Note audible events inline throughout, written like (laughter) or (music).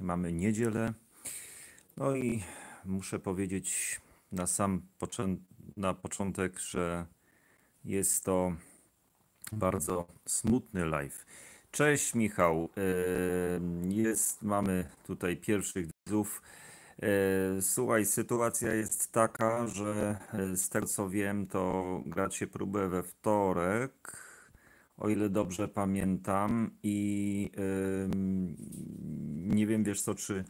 mamy niedzielę. No i muszę powiedzieć na sam poczę na początek, że jest to bardzo smutny live. Cześć Michał. Jest, mamy tutaj pierwszych widzów. Słuchaj, sytuacja jest taka, że e, z tego co wiem, to grać się próbę we wtorek o ile dobrze pamiętam i nie wiem, wiesz co, czy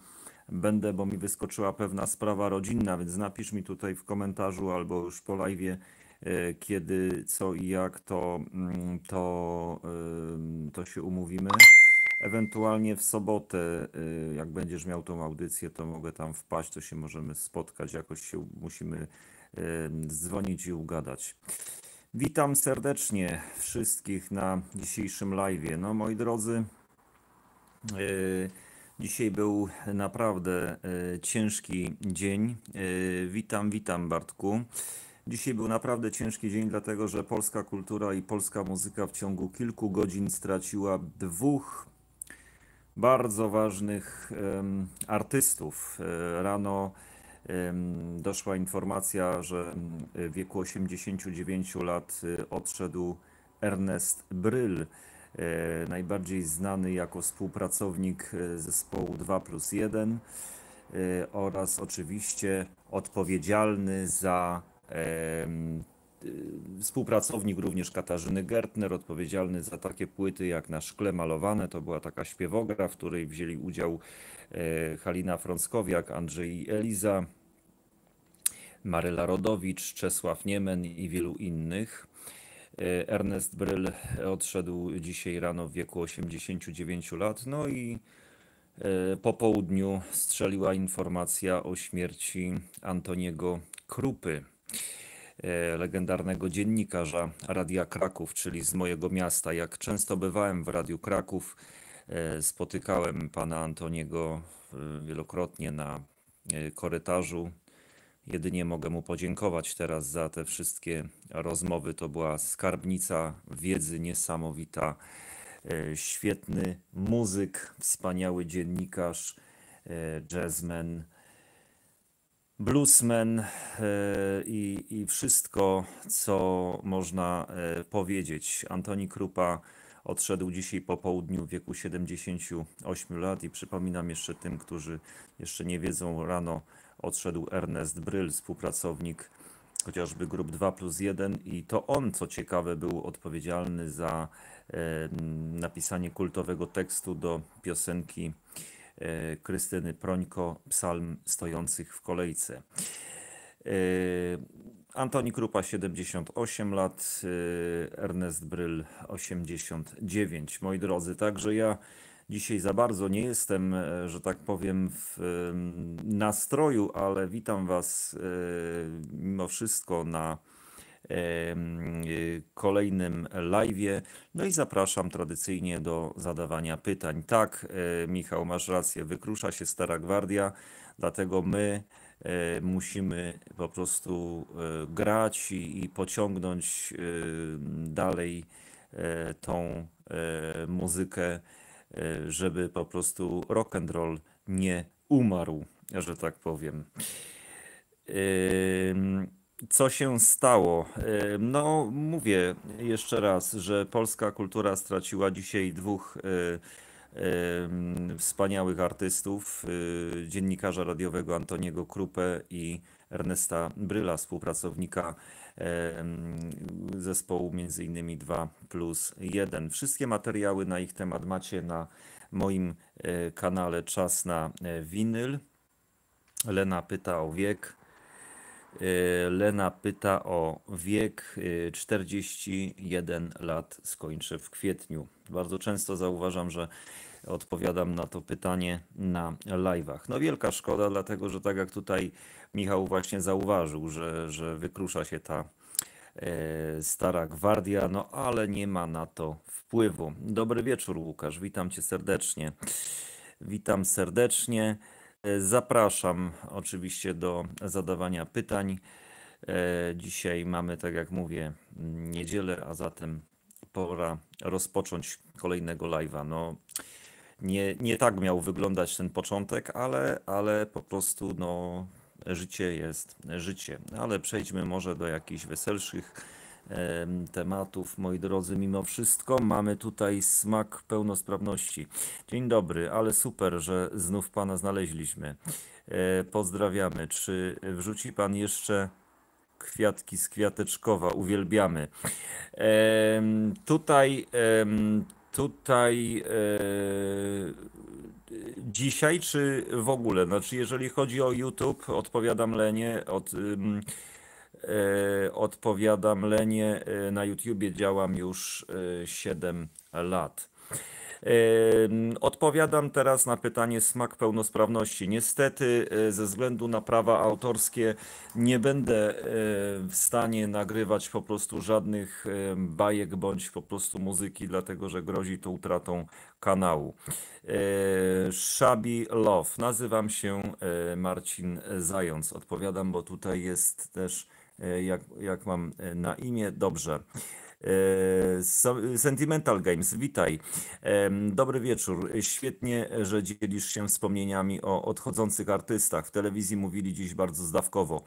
będę, bo mi wyskoczyła pewna sprawa rodzinna, więc napisz mi tutaj w komentarzu albo już po live, e, kiedy, co i jak, to, mm, to, to się umówimy. Ewentualnie w sobotę, y, jak będziesz miał tą audycję, to mogę tam wpaść, to się możemy spotkać, jakoś się musimy dzwonić i ugadać. Witam serdecznie wszystkich na dzisiejszym live. No, moi drodzy, e, dzisiaj był naprawdę e, ciężki dzień. E, witam, witam Bartku. Dzisiaj był naprawdę ciężki dzień, dlatego że polska kultura i polska muzyka w ciągu kilku godzin straciła dwóch bardzo ważnych artystów. Rano doszła informacja, że w wieku 89 lat y, odszedł Ernest Bryl, e, najbardziej znany jako współpracownik e, zespołu 2 plus 1 e, oraz oczywiście odpowiedzialny za Y, współpracownik również Katarzyny Gertner, odpowiedzialny za takie płyty jak Na szkle malowane, to była taka śpiewogra, w której wzięli udział y, Halina Frąckowiak, Andrzej Eliza, Maryla Rodowicz, Czesław Niemen i wielu innych. Y, Ernest Bryl odszedł dzisiaj rano w wieku 89 lat. No i po południu strzeliła informacja o śmierci Antoniego Krupy. E, legendarnego dziennikarza Radia Kraków, czyli z mojego miasta. Jak często bywałem w Radiu Kraków, e, spotykałem pana Antoniego e, wielokrotnie na korytarzu. Jedynie mogę mu podziękować teraz za te wszystkie rozmowy. To była skarbnica wiedzy niesamowita. Świetny muzyk, wspaniały dziennikarz, jazzman bluesman e, i, i wszystko, co można e, powiedzieć. Antoni Krupa odszedł dzisiaj po południu w wieku 78 lat i przypominam jeszcze tym, którzy jeszcze nie wiedzą, rano odszedł Ernest Bryl, współpracownik chociażby grup 2 plus 1 i to on, co ciekawe, był odpowiedzialny za e, napisanie kultowego tekstu do piosenki E, Krystyny Prońko, psalm stojących w kolejce. E, Antoni Krupa 78 lat, e, Ernest Bryl 89. Moi drodzy, także ja dzisiaj za bardzo nie jestem, że tak powiem, w nastroju, ale witam Was mimo wszystko na Y, kolejnym live. No i zapraszam tradycyjnie do zadawania pytań. Tak, e, Michał, masz rację, wykrusza się Stara Gwardia, dlatego my e, musimy po prostu e, grać i, i pociągnąć dalej tą muzykę, żeby po prostu rock and roll nie umarł, że tak powiem. Co się stało? No, mówię jeszcze raz, że polska kultura straciła dzisiaj dwóch e, wspaniałych artystów, e, dziennikarza radiowego Antoniego Krupę i Ernesta Bryla, współpracownika zespołu między innymi 2 plus 1. Wszystkie materiały na ich temat macie na moim e, kanale Czas na winyl. Lena pyta o wiek. Y, Lena pyta o wiek. 41 y, lat skończę w kwietniu. Bardzo często zauważam, że odpowiadam na to pytanie na live'ach. No wielka szkoda, dlatego że tak jak tutaj Michał właśnie zauważył, że, że wykrusza się ta y, stara gwardia, no ale nie ma na to wpływu. Dobry wieczór Łukasz, witam cię serdecznie. Witam serdecznie. E, zapraszam oczywiście do zadawania pytań. E, dzisiaj mamy, tak jak mówię, niedzielę, a zatem pora rozpocząć kolejnego live'a. No, nie, nie tak miał wyglądać ten początek, ale, ale po prostu no, życie jest życie. Ale przejdźmy może do jakichś weselszych tematów, moi drodzy, mimo wszystko. Mamy tutaj smak pełnosprawności. Dzień dobry, ale super, że znów Pana znaleźliśmy. E, pozdrawiamy. Czy wrzuci Pan jeszcze kwiatki z Kwiateczkowa? Uwielbiamy. Tutaj, tutaj e, dzisiaj, czy w ogóle? Znaczy, jeżeli chodzi o YouTube, odpowiadam Lenie, od E, odpowiadam Lenie. E, na YouTubie działam już 7 e, lat. Odpowiadam teraz na pytanie smak pełnosprawności. Niestety, ze względu na prawa autorskie, nie będę w stanie nagrywać po prostu żadnych bajek bądź po prostu muzyki, dlatego że grozi to utratą kanału. Shabi Love. Nazywam się Marcin Zając. Odpowiadam, bo tutaj jest też E, jak, jak mam e, na imię. Dobrze. E, Sentimental Games, witaj. Dobry wieczór. Świetnie, że dzielisz się wspomnieniami o odchodzących artystach. W telewizji mówili dziś bardzo zdawkowo.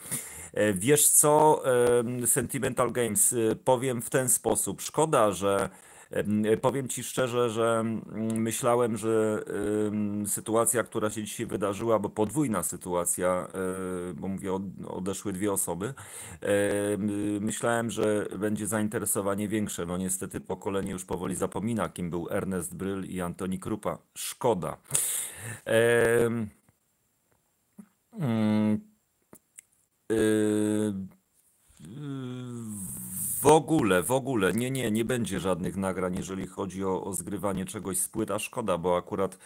Wiesz co, Sentimental Games, powiem w ten sposób. Szkoda, że E, powiem Ci szczerze, że mm, myślałem, że sytuacja, która się dzisiaj wydarzyła, bo podwójna sytuacja, e, bo mówię, odeszły dwie osoby, y, myślałem, że będzie zainteresowanie większe. No niestety pokolenie już powoli zapomina, kim był Ernest Bryl i Antoni Krupa. Szkoda. Yy, yy, w ogóle, w ogóle, nie, nie, nie będzie żadnych nagrań, jeżeli chodzi o, o zgrywanie czegoś z płyt, a szkoda, bo akurat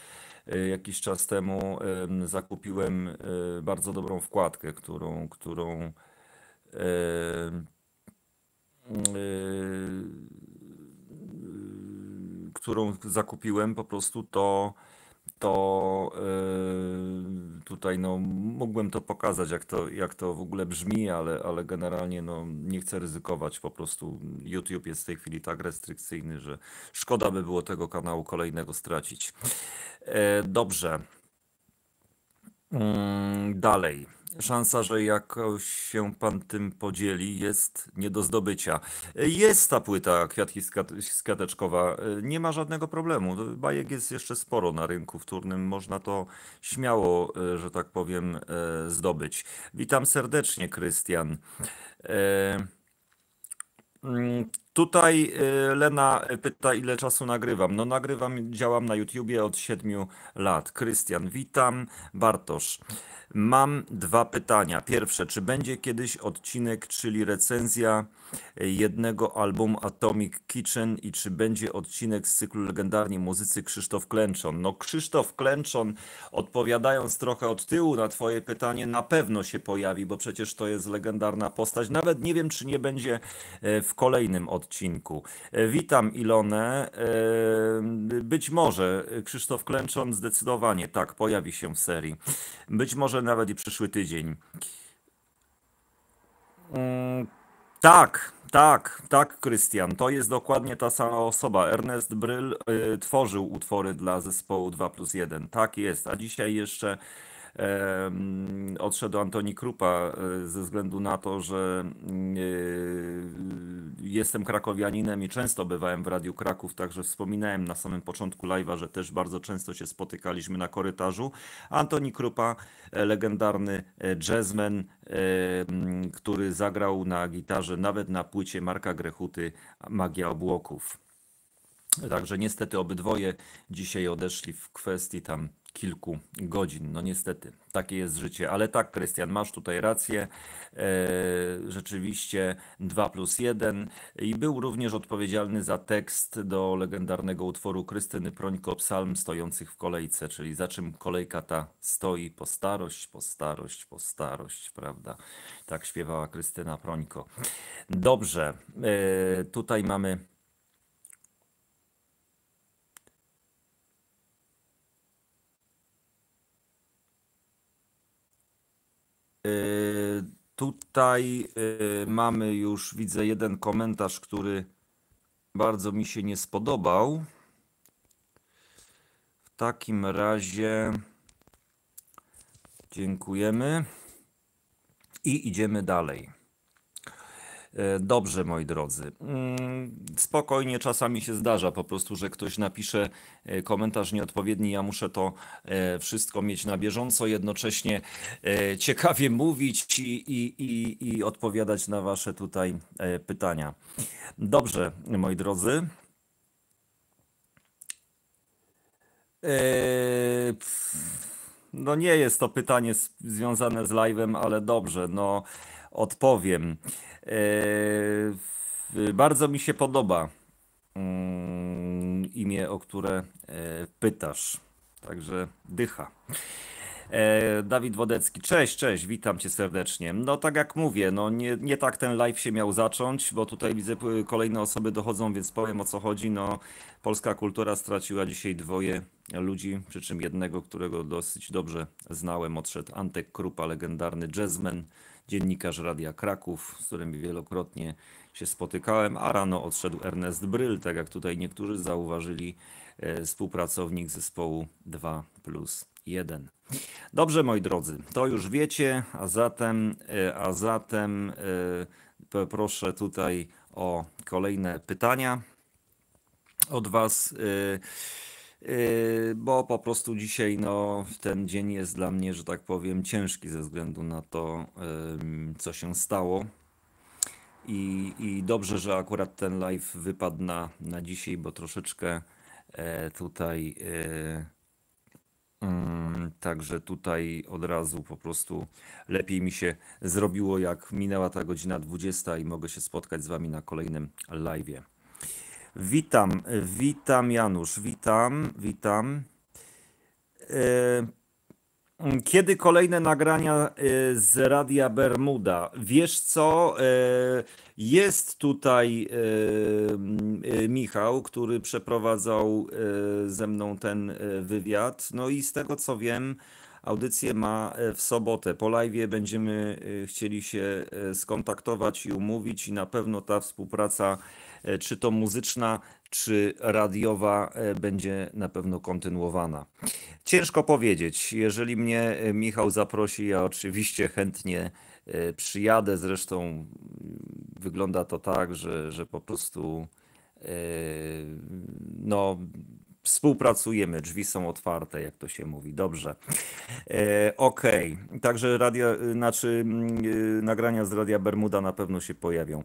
e, jakiś czas temu zakupiłem e, bardzo dobrą wkładkę, którą, którą e, którą zakupiłem, po prostu to to y, tutaj no, mógłbym to pokazać, jak to, jak to w ogóle brzmi, ale, ale generalnie no, nie chcę ryzykować. Po prostu YouTube jest w tej chwili tak restrykcyjny, że szkoda by było tego kanału kolejnego stracić. E, dobrze. Mm, dalej szansa, że jakoś się pan tym podzieli, jest nie do zdobycia. Jest ta płyta kwiatki skateczkowa, nie ma żadnego problemu. Bajek jest jeszcze sporo na rynku wtórnym, można to śmiało, e, że tak powiem, e, zdobyć. Witam serdecznie, Krystian. E, mm, Tutaj y, Lena pyta, ile czasu nagrywam. No nagrywam, działam na YouTubie od 7 lat. Krystian, witam. Bartosz, mam dwa pytania. Pierwsze, czy będzie kiedyś odcinek, czyli recenzja y, jednego albumu Atomic Kitchen i czy będzie odcinek z cyklu Legendarni Muzycy Krzysztof Klęczon? No Krzysztof Klęczon, odpowiadając trochę od tyłu na twoje pytanie, na pewno się pojawi, bo przecież to jest legendarna postać. Nawet nie wiem, czy nie będzie y, w kolejnym odcinku odcinku. E, witam Ilonę. E, być może e, Krzysztof Klęczon zdecydowanie tak pojawi się w serii. Być może nawet i przyszły tydzień. Mm, tak, tak, tak, Krystian. To jest dokładnie ta sama osoba. Ernest Bryl tworzył utwory dla zespołu 2 plus 1. Tak jest. A dzisiaj jeszcze Odszedł Antoni Krupa e, ze względu na to, że e, jestem krakowianinem i często bywałem w Radiu Kraków, także wspominałem na samym początku live'a, że też bardzo często się spotykaliśmy na korytarzu. Antoni Krupa, e, legendarny jazzman, który zagrał na gitarze nawet na płycie Marka Grechuty Magia Obłoków. Także niestety obydwoje dzisiaj odeszli w kwestii tam kilku godzin. No niestety, takie jest życie. Ale tak, Krystian, masz tutaj rację. E, rzeczywiście 2 plus 1 i był również odpowiedzialny za tekst do legendarnego utworu Krystyny Prońko Psalm stojących w kolejce, czyli za czym kolejka ta stoi po starość, po starość, po starość, prawda? Tak śpiewała Krystyna Prońko. Dobrze, e, tutaj mamy Yy, tutaj yy, mamy już, widzę, jeden komentarz, który bardzo mi się nie spodobał. W takim razie dziękujemy i idziemy dalej. E, dobrze, moi drodzy. Mm, spokojnie czasami się zdarza po prostu, że ktoś napisze e, komentarz nieodpowiedni. Ja muszę to e, wszystko mieć na bieżąco, jednocześnie ciekawie mówić i, i, i, i odpowiadać na Wasze tutaj pytania. Dobrze, moi drodzy. No nie jest to pytanie związane z live'em, ale dobrze. No odpowiem. E, bardzo mi się podoba mm, imię, o które e, pytasz. Także dycha. E, Dawid Wodecki, cześć, cześć, witam cię serdecznie. No tak jak mówię, no nie, nie tak ten live się miał zacząć, bo tutaj widzę kolejne osoby dochodzą, więc powiem o co chodzi. No, polska kultura straciła dzisiaj dwoje ludzi, przy czym jednego, którego dosyć dobrze znałem, odszedł Antek Krupa, legendarny jazzman, dziennikarz Radia Kraków, z którym wielokrotnie się spotykałem, a rano odszedł Ernest Bryl, tak jak tutaj niektórzy zauważyli, e, współpracownik zespołu 2 plus 1. Dobrze, moi drodzy, to już wiecie, a zatem, e, a zatem e, proszę tutaj o kolejne pytania od Was. Yy, bo po prostu dzisiaj no, ten dzień jest dla mnie, że tak powiem, ciężki ze względu na to, co się stało. I, i dobrze, że akurat ten live wypadł na, na dzisiaj, bo troszeczkę e, tutaj. E, mm, także tutaj od razu po prostu lepiej mi się zrobiło, jak minęła ta godzina 20 i mogę się spotkać z Wami na kolejnym live. Witam, witam Janusz, witam, witam. E, kiedy kolejne nagrania e, z Radia Bermuda? Wiesz co, e, jest tutaj Michał, który przeprowadzał ze mną ten wywiad. No i z tego co wiem, audycję ma w sobotę. Po live będziemy chcieli się skontaktować i umówić i na pewno ta współpraca E, czy to muzyczna, czy radiowa e, będzie na pewno kontynuowana. Ciężko powiedzieć. Jeżeli mnie e, Michał zaprosi, ja oczywiście chętnie przyjadę. Zresztą mm, wygląda to tak, że, że po prostu no, Współpracujemy, drzwi są otwarte, jak to się mówi. Dobrze. E, Okej, okay. także radio, e, znaczy, mm, e, nagrania z Radia Bermuda na pewno się pojawią.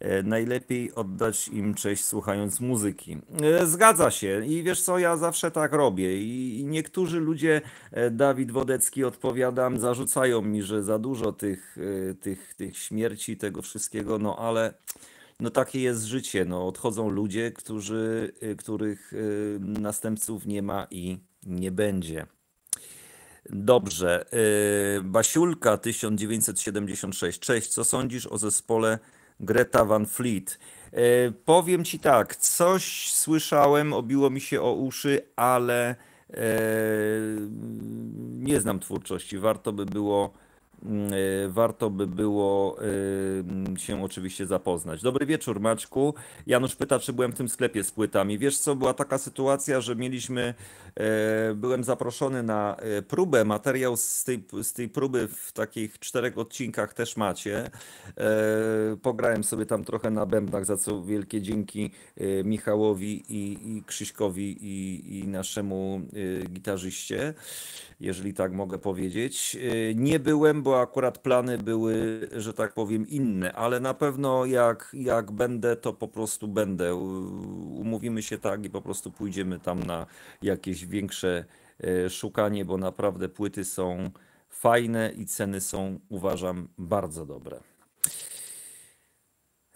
E, najlepiej oddać im cześć słuchając muzyki. E, zgadza się i wiesz co, ja zawsze tak robię. I, i niektórzy ludzie, e, Dawid Wodecki, odpowiadam, zarzucają mi, że za dużo tych, e, tych, tych śmierci, tego wszystkiego, no ale no takie jest życie. No, odchodzą ludzie, którzy, y, których y, następców nie ma i nie będzie. Dobrze. Y, Basiulka 1976. Cześć, co sądzisz o zespole Greta Van Fleet? Powiem ci tak, coś słyszałem, obiło mi się o uszy, ale nie znam twórczości. Warto by było Mm, y, warto by było y, się oczywiście zapoznać. Dobry wieczór, Maćku. Janusz pyta, czy byłem w tym sklepie z płytami. Wiesz co, była taka sytuacja, że mieliśmy, e, byłem zaproszony na e, próbę, materiał z tej, z tej próby w takich czterech odcinkach też macie. E, pograłem sobie tam trochę na bębnach, za co wielkie dzięki Michałowi i, i Krzyśkowi i, i naszemu gitarzyście, jeżeli tak mogę powiedzieć. Nie byłem, bo akurat plany były, że tak powiem, inne, ale na pewno jak, jak będę, to po prostu będę. Umówimy się tak i po prostu pójdziemy tam na jakieś większe e, szukanie, bo naprawdę płyty są fajne i ceny są, uważam, bardzo dobre.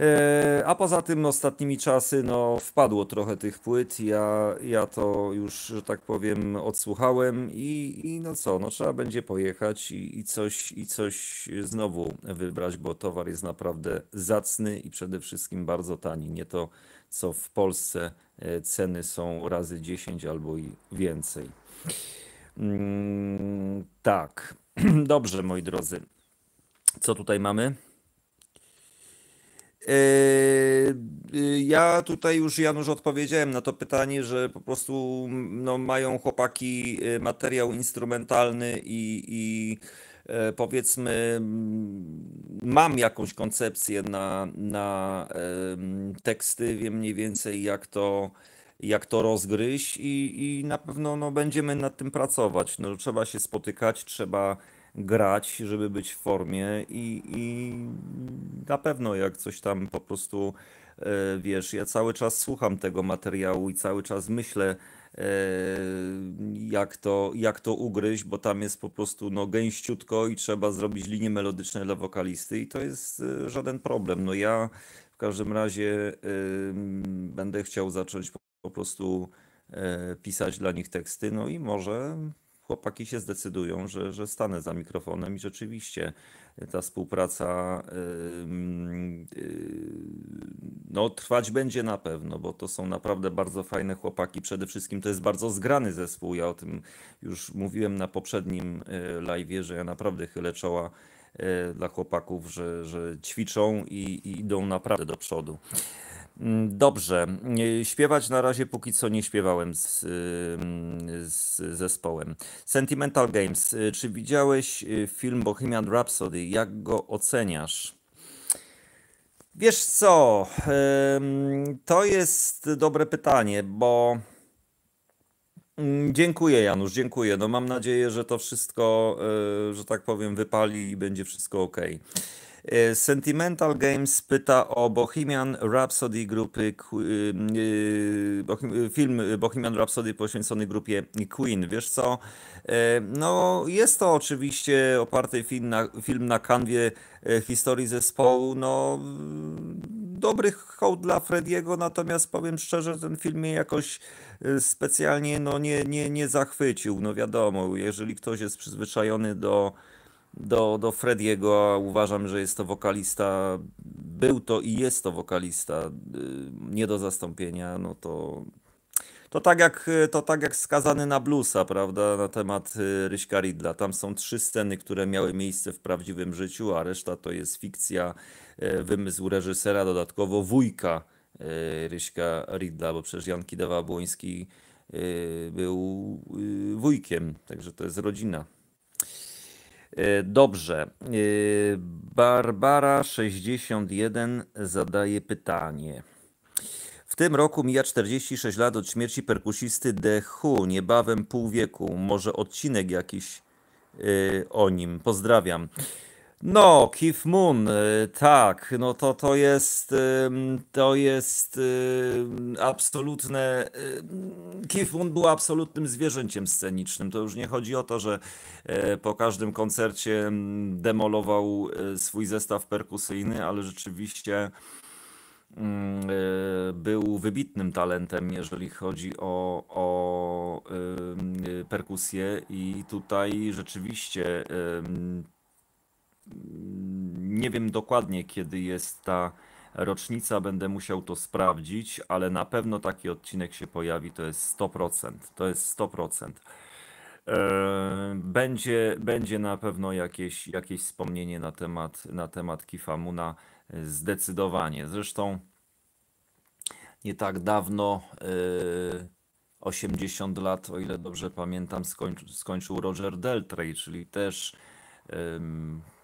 E, a poza tym ostatnimi czasy no, wpadło trochę tych płyt, ja, ja to już, że tak powiem, odsłuchałem i, i no co, no, trzeba będzie pojechać i, i, coś, i coś znowu wybrać, bo towar jest naprawdę zacny i przede wszystkim bardzo tani. Nie to, co w Polsce e, ceny są razy 10 albo i więcej. Mm, tak, (clears throat) dobrze moi drodzy. Co tutaj mamy? Yy, yy, ja tutaj już Janusz odpowiedziałem na to pytanie, że po prostu no, mają chłopaki y, materiał instrumentalny i, i e, powiedzmy mam jakąś koncepcję na, na teksty, wiem mniej więcej jak to, jak to rozgryźć i, i na pewno no, będziemy nad tym pracować. No, trzeba się spotykać, trzeba grać, żeby być w formie i, i na pewno jak coś tam po prostu e, wiesz, ja cały czas słucham tego materiału i cały czas myślę, e, jak to, jak to ugryźć, bo tam jest po prostu no, gęściutko i trzeba zrobić linie melodyczne dla wokalisty i to jest e, żaden problem. No ja w każdym razie będę chciał zacząć po prostu pisać dla nich teksty, no i może chłopaki się zdecydują, że, że stanę za mikrofonem i rzeczywiście ta współpraca y, no, trwać będzie na pewno, bo to są naprawdę bardzo fajne chłopaki. Przede wszystkim to jest bardzo zgrany zespół. Ja o tym już mówiłem na poprzednim y, live, że ja naprawdę chylę czoła y, dla chłopaków, że, że ćwiczą i, i idą naprawdę do przodu. Mm, dobrze. Śpiewać na razie póki co nie śpiewałem z, y, z, zespołem. Sentimental Games. Y, czy widziałeś y, film Bohemian Rhapsody? Jak go oceniasz? Wiesz co? To jest dobre pytanie, bo. Mm, dziękuję Janusz, dziękuję. No mam nadzieję, że to wszystko, e, że tak powiem, wypali i będzie wszystko ok. E, Sentimental Games pyta o Bohemian Rhapsody grupy y, y, y, film Bohemian Rhapsody poświęcony grupie Queen. Wiesz co? E, no jest to oczywiście oparty film na, film na kanwie e, historii zespołu. No dobrych hołd dla Frediego, natomiast powiem szczerze, ten film mnie jakoś specjalnie no, nie, nie, nie zachwycił. No wiadomo, jeżeli ktoś jest przyzwyczajony do do, do Frediego, a uważam, że jest to wokalista, był to i jest to wokalista y, nie do zastąpienia, no to to tak jak, to tak jak skazany na bluesa, prawda, na temat y, Ryśka Ridla. Tam są trzy sceny, które miały miejsce w prawdziwym życiu, a reszta to jest fikcja, y, wymysł reżysera, dodatkowo wujka Ryśka Ridla, bo przecież Jan Kidawa-Błoński był wujkiem, także to jest rodzina. E, dobrze. E, Barbara61 zadaje pytanie. W tym roku mija 46 lat od śmierci perkusisty The Niebawem pół wieku. Może odcinek jakiś e, o nim. Pozdrawiam. No, Keith Moon, y, tak, no to, to jest, to jest absolutne, Keith Moon był absolutnym zwierzęciem scenicznym, to już nie chodzi o to, że e, po każdym koncercie demolował e, swój zestaw perkusyjny, ale rzeczywiście e, był wybitnym talentem, jeżeli chodzi o, o perkusję i tutaj rzeczywiście Mm, nie wiem dokładnie, kiedy jest ta rocznica, będę musiał to sprawdzić, ale na pewno taki odcinek się pojawi, to jest 100%. To jest 100%. E, będzie, będzie na pewno jakieś, jakieś wspomnienie na temat, na temat Kifamuna, e, zdecydowanie. Zresztą nie tak dawno, 80 e, lat, o ile dobrze pamiętam, skończył, skończył Roger Deltray, czyli też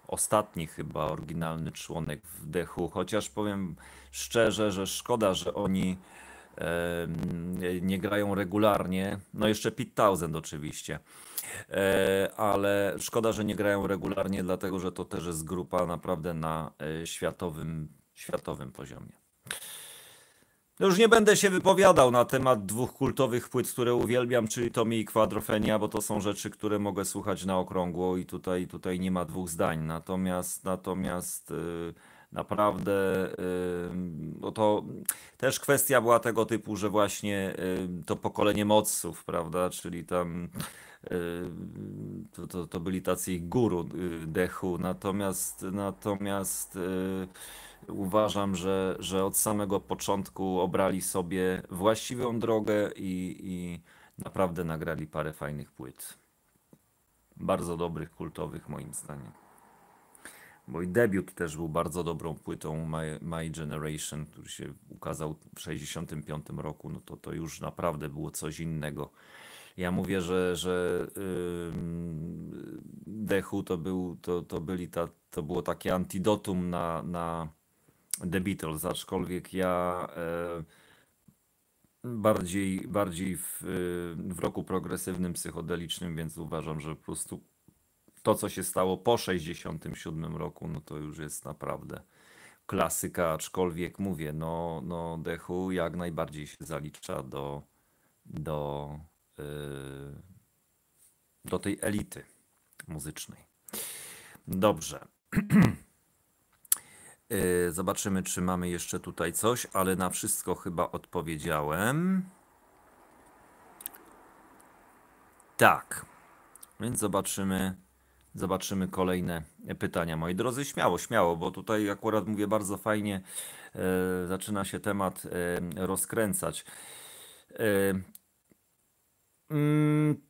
ostatni chyba oryginalny członek w Dechu, chociaż powiem szczerze, że szkoda, że oni nie grają regularnie. No jeszcze Pete Townsend oczywiście, e, ale szkoda, że nie grają regularnie, dlatego że to też jest grupa naprawdę na e, światowym, światowym poziomie. No już nie będę się wypowiadał na temat dwóch kultowych płyt, które uwielbiam, czyli Tomi i Quadrofenia, bo to są rzeczy, które mogę słuchać na okrągło i tutaj, tutaj nie ma dwóch zdań. Natomiast, natomiast yy, naprawdę yy, no to też kwestia była tego typu, że właśnie yy, to pokolenie moców, prawda, czyli tam y, to, to, to byli tacy guru y, dechu, natomiast natomiast y, Uważam, że, że od samego początku obrali sobie właściwą drogę i, i naprawdę nagrali parę fajnych płyt. Bardzo dobrych, kultowych moim zdaniem. Mój debiut też był bardzo dobrą płytą My, My Generation, który się ukazał w 1965 roku. No to to już naprawdę było coś innego. Ja mówię, że, że yy, Dechu to, był, to, to, byli ta, to było takie antidotum na, na The Beatles, aczkolwiek ja e, bardziej, bardziej w, e, w roku progresywnym, psychodelicznym, więc uważam, że po prostu to, co się stało po 67 roku, no to już jest naprawdę klasyka, aczkolwiek mówię, no, no Dechu jak najbardziej się zalicza do, do, e, do tej elity muzycznej. Dobrze. (clears throat) E, zobaczymy, czy mamy jeszcze tutaj coś, ale na wszystko chyba odpowiedziałem. Tak. Więc zobaczymy, zobaczymy kolejne pytania. Moi drodzy, śmiało, śmiało, bo tutaj akurat mówię bardzo fajnie, e, zaczyna się temat e, rozkręcać. Mm,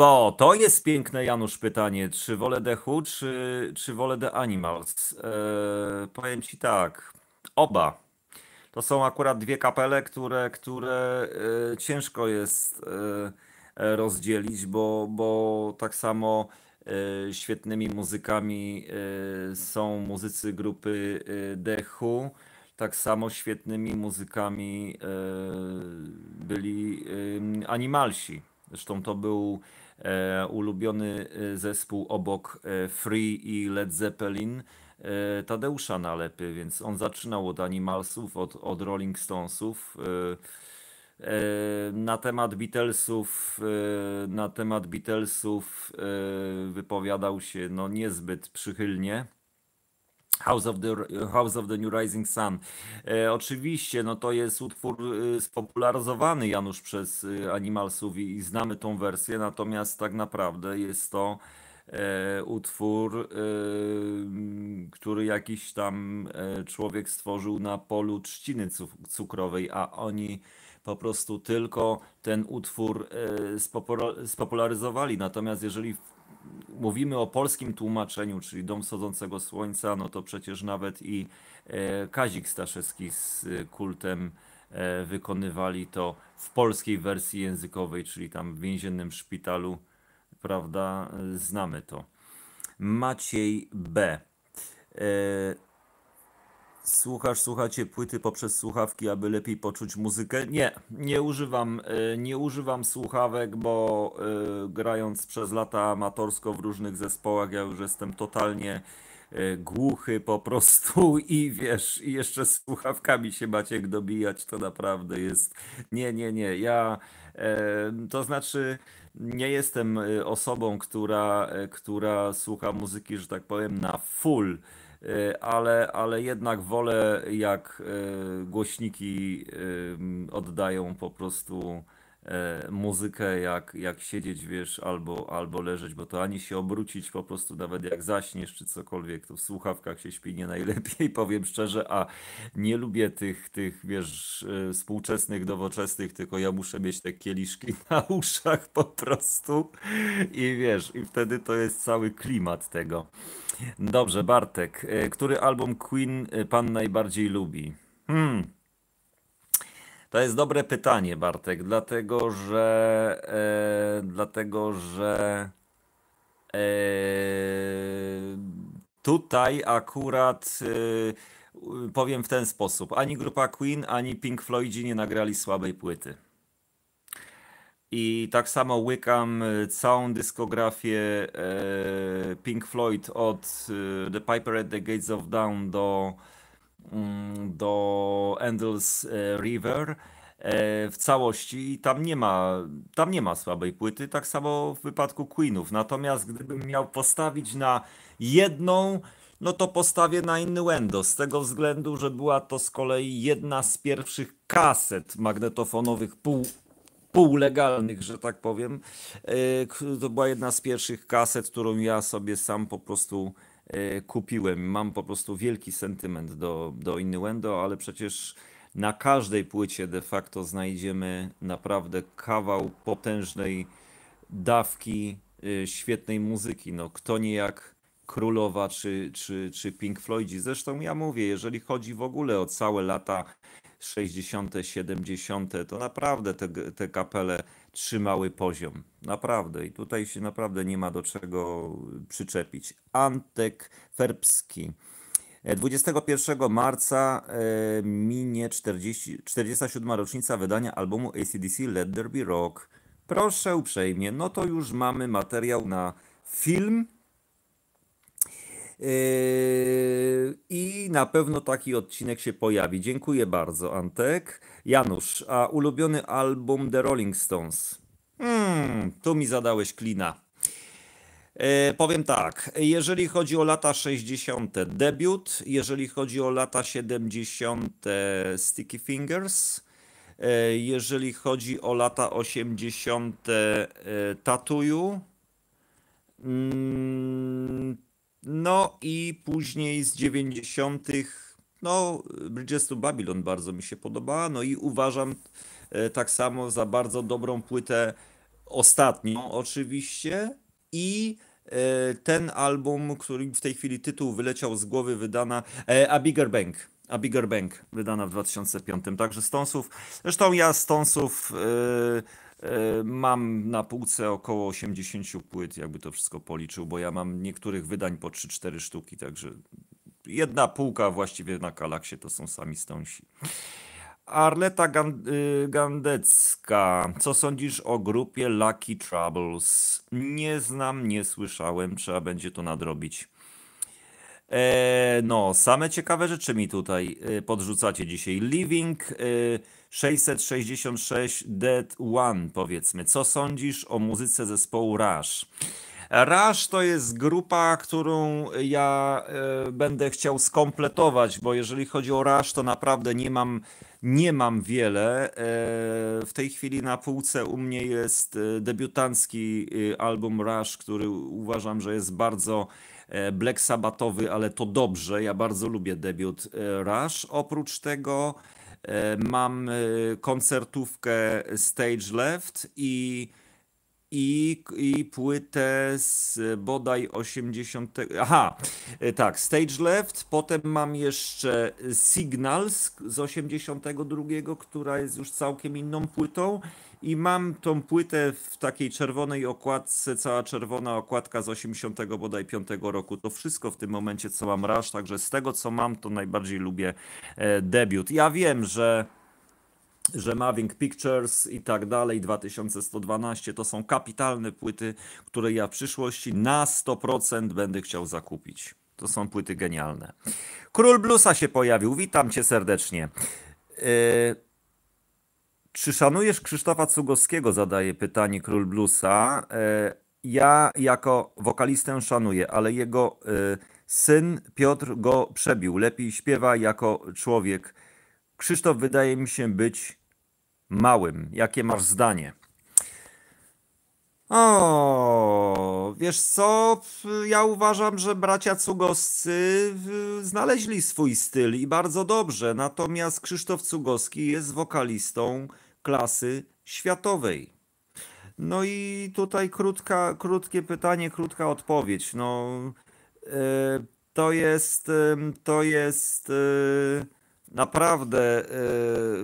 bo to jest piękne, Janusz, pytanie. Czy wolę The Who, czy, czy wolę The Animals? Eee, powiem ci tak. Oba. To są akurat dwie kapele, które, które e, ciężko jest e, rozdzielić, bo, bo tak samo e, świetnymi muzykami są muzycy grupy The Who. Tak samo świetnymi muzykami byli animalsi. Zresztą to był E, ulubiony e, zespół obok e, Free i Led Zeppelin Tadeusza Nalepy, więc on zaczynał od Animalsów, od, od Rolling Stonesów. Na temat Beatlesów, na temat Beatlesów wypowiadał się no niezbyt przychylnie. House of, the, House of the New Rising Sun. E, oczywiście, no to jest utwór e, spopularyzowany Janusz przez e, Animalsów i, i znamy tą wersję, natomiast tak naprawdę jest to e, utwór, e, który jakiś tam e, człowiek stworzył na polu trzciny cukrowej, a oni po prostu tylko ten utwór spopularyzowali. Natomiast jeżeli mówimy o polskim tłumaczeniu, czyli Dom Sodzącego Słońca, no to przecież nawet i e, Kazik Staszewski z e, kultem e, wykonywali to w polskiej wersji językowej, czyli tam w więziennym szpitalu, prawda? Znamy to. Maciej B. Słuchasz, słuchacie płyty poprzez słuchawki, aby lepiej poczuć muzykę? Nie, nie używam, e, nie używam słuchawek, bo e, grając przez lata amatorsko w różnych zespołach, ja już jestem totalnie e, głuchy po prostu i wiesz, i jeszcze słuchawkami się Maciek dobijać, to naprawdę jest, nie, nie, nie, ja, to znaczy nie jestem osobą, która, która słucha muzyki, że tak powiem, na full, E, ale, ale jednak wolę, jak e, głośniki e, oddają po prostu muzykę, jak, jak siedzieć, wiesz, albo, albo leżeć, bo to ani się obrócić, po prostu nawet jak zaśniesz czy cokolwiek, to w słuchawkach się śpi nie najlepiej, (laughs) powiem szczerze, a nie lubię tych, tych wiesz, współczesnych, nowoczesnych, tylko ja muszę mieć te kieliszki (laughs) na uszach po prostu i wiesz, i wtedy to jest cały klimat tego. Dobrze, Bartek. E, który album Queen e, pan najbardziej lubi? Hmm. To jest dobre pytanie, Bartek, dlatego że. E, dlatego, że. E, tutaj akurat. E, powiem w ten sposób. Ani grupa Queen, ani Pink Floydzi nie nagrali słabej płyty. I tak samo łykam e, całą dyskografię e, Pink Floyd od e, The Piper at the Gates of Dawn do, mm, do Endless River w całości i tam nie ma, tam nie ma słabej płyty, tak samo w wypadku Queenów. Natomiast gdybym miał postawić na jedną, no to postawię na Innuendo, z tego względu, że była to z kolei jedna z pierwszych kaset magnetofonowych pół półlegalnych, że tak powiem. E, to była jedna z pierwszych kaset, którą ja sobie sam po prostu e, kupiłem. Mam po prostu wielki sentyment do, do Innuendo, ale przecież na każdej płycie de facto znajdziemy naprawdę kawał potężnej dawki e, świetnej muzyki. No, kto nie jak Królowa czy, czy, czy Pink Floydzi. Zresztą ja mówię, jeżeli chodzi w ogóle o całe lata 60., 70., to naprawdę te, te kapele trzymały poziom. Naprawdę. I tutaj się naprawdę nie ma do czego przyczepić. Antek Ferbski. 21 e, marca e, minie 40, 47. rocznica wydania albumu ACDC Let There Be Rock. Proszę uprzejmie, no to już mamy materiał na film Yy, I na pewno taki odcinek się pojawi. Dziękuję bardzo, Antek. Janusz, a ulubiony album The Rolling Stones? Hmm, tu mi zadałeś klina. Yy, powiem tak, jeżeli chodzi o lata 60., debiut, jeżeli chodzi o lata 70., Sticky Fingers, yy, jeżeli chodzi o lata 80., Tatuju, mm, no i później z 90. No, Bridges to Babylon bardzo mi się podobała. No i uważam e, tak samo za bardzo dobrą płytę ostatnią, oczywiście. I e, ten album, który w tej chwili tytuł wyleciał z głowy, wydana e, A Bigger Bank. A Bigger Bank, wydana w 2005. Także Stonsów. Zresztą ja Stonsów. Yy, E, mam na półce około 80 płyt, jakby to wszystko policzył, bo ja mam niektórych wydań po 3-4 sztuki, także jedna półka właściwie na Kalaksie to są sami stąsi. Arleta y, Gandecka, co sądzisz o grupie Lucky Troubles? Nie znam, nie słyszałem, trzeba będzie to nadrobić. E, no, same ciekawe rzeczy mi tutaj y, podrzucacie dzisiaj. Living. Eee, 666 Dead One, powiedzmy. Co sądzisz o muzyce zespołu Rush? Rush to jest grupa, którą ja e, będę chciał skompletować, bo jeżeli chodzi o Rush, to naprawdę nie mam, nie mam wiele. E, w tej chwili na półce u mnie jest e, debiutancki album Rush, który uważam, że jest bardzo black sabbatowy, ale to dobrze. Ja bardzo lubię debiut Rush. Oprócz tego. E, mam e, koncertówkę Stage Left i i, i płytę z bodaj 80. Aha, e, tak, Stage Left, potem mam jeszcze Signals z 82, która jest już całkiem inną płytą i mam tą płytę w takiej czerwonej okładce, cała czerwona okładka z 80 bodaj 5 roku. To wszystko w tym momencie, co mam Rush, także z tego, co mam, to najbardziej lubię e, debiut. Ja wiem, że że Maving Pictures i tak dalej, 2112 to są kapitalne płyty, które ja w przyszłości na 100% będę chciał zakupić. To są płyty genialne. Król Bluesa się pojawił, witam cię serdecznie. E, czy szanujesz Krzysztofa Cugowskiego? Zadaje pytanie król bluesa. E, ja jako wokalistę szanuję, ale jego e, syn Piotr go przebił. Lepiej śpiewa jako człowiek. Krzysztof wydaje mi się być małym. Jakie masz zdanie? O, wiesz co? Ja uważam, że bracia Cugoscy znaleźli swój styl i bardzo dobrze. Natomiast Krzysztof Cugowski jest wokalistą klasy światowej. No i tutaj krótka, krótkie pytanie, krótka odpowiedź. No, yy, to jest, yy, to jest. Yy, naprawdę, e,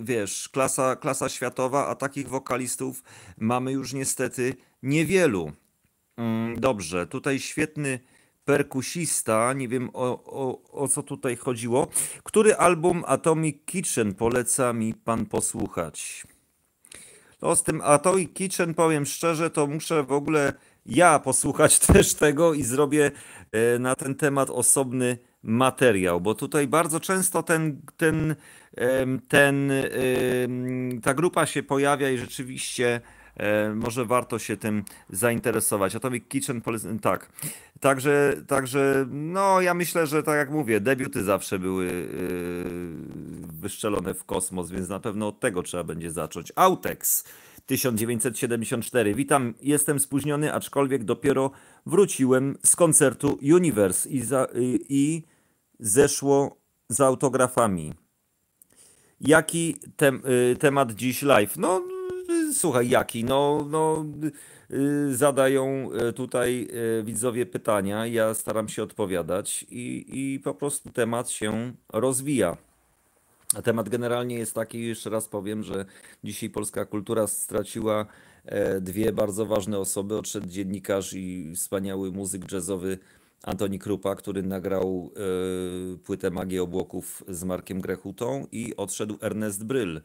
wiesz, klasa, klasa światowa, a takich wokalistów mamy już niestety niewielu. Mm, dobrze, tutaj świetny perkusista, nie wiem o, o, o co tutaj chodziło. Który album Atomic Kitchen poleca mi pan posłuchać? No z tym Atomic Kitchen powiem szczerze, to muszę w ogóle ja posłuchać (laughs) też tego i zrobię e, na ten temat osobny materiał, bo tutaj bardzo często ten, ten, ten, ta grupa się pojawia i rzeczywiście może warto się tym zainteresować. Atomic Kitchen, tak. Także, także, no ja myślę, że tak jak mówię, debiuty zawsze były e, wyszczelone w kosmos, więc na pewno od tego trzeba będzie zacząć. Autex 1974. Witam, jestem spóźniony, aczkolwiek dopiero wróciłem z koncertu Universe i, za, i zeszło z autografami. Jaki y, temat dziś live? No, słuchaj, jaki? No, no y, zadają y, tutaj widzowie pytania, ja staram się odpowiadać i, i po prostu temat się rozwija. A temat generalnie jest taki, jeszcze raz powiem, że dzisiaj polska kultura straciła e, dwie bardzo ważne osoby. Odszedł dziennikarz i wspaniały muzyk jazzowy Antoni Krupa, który nagrał y, płytę Magię Obłoków z Markiem Grechutą i odszedł Ernest Bryl,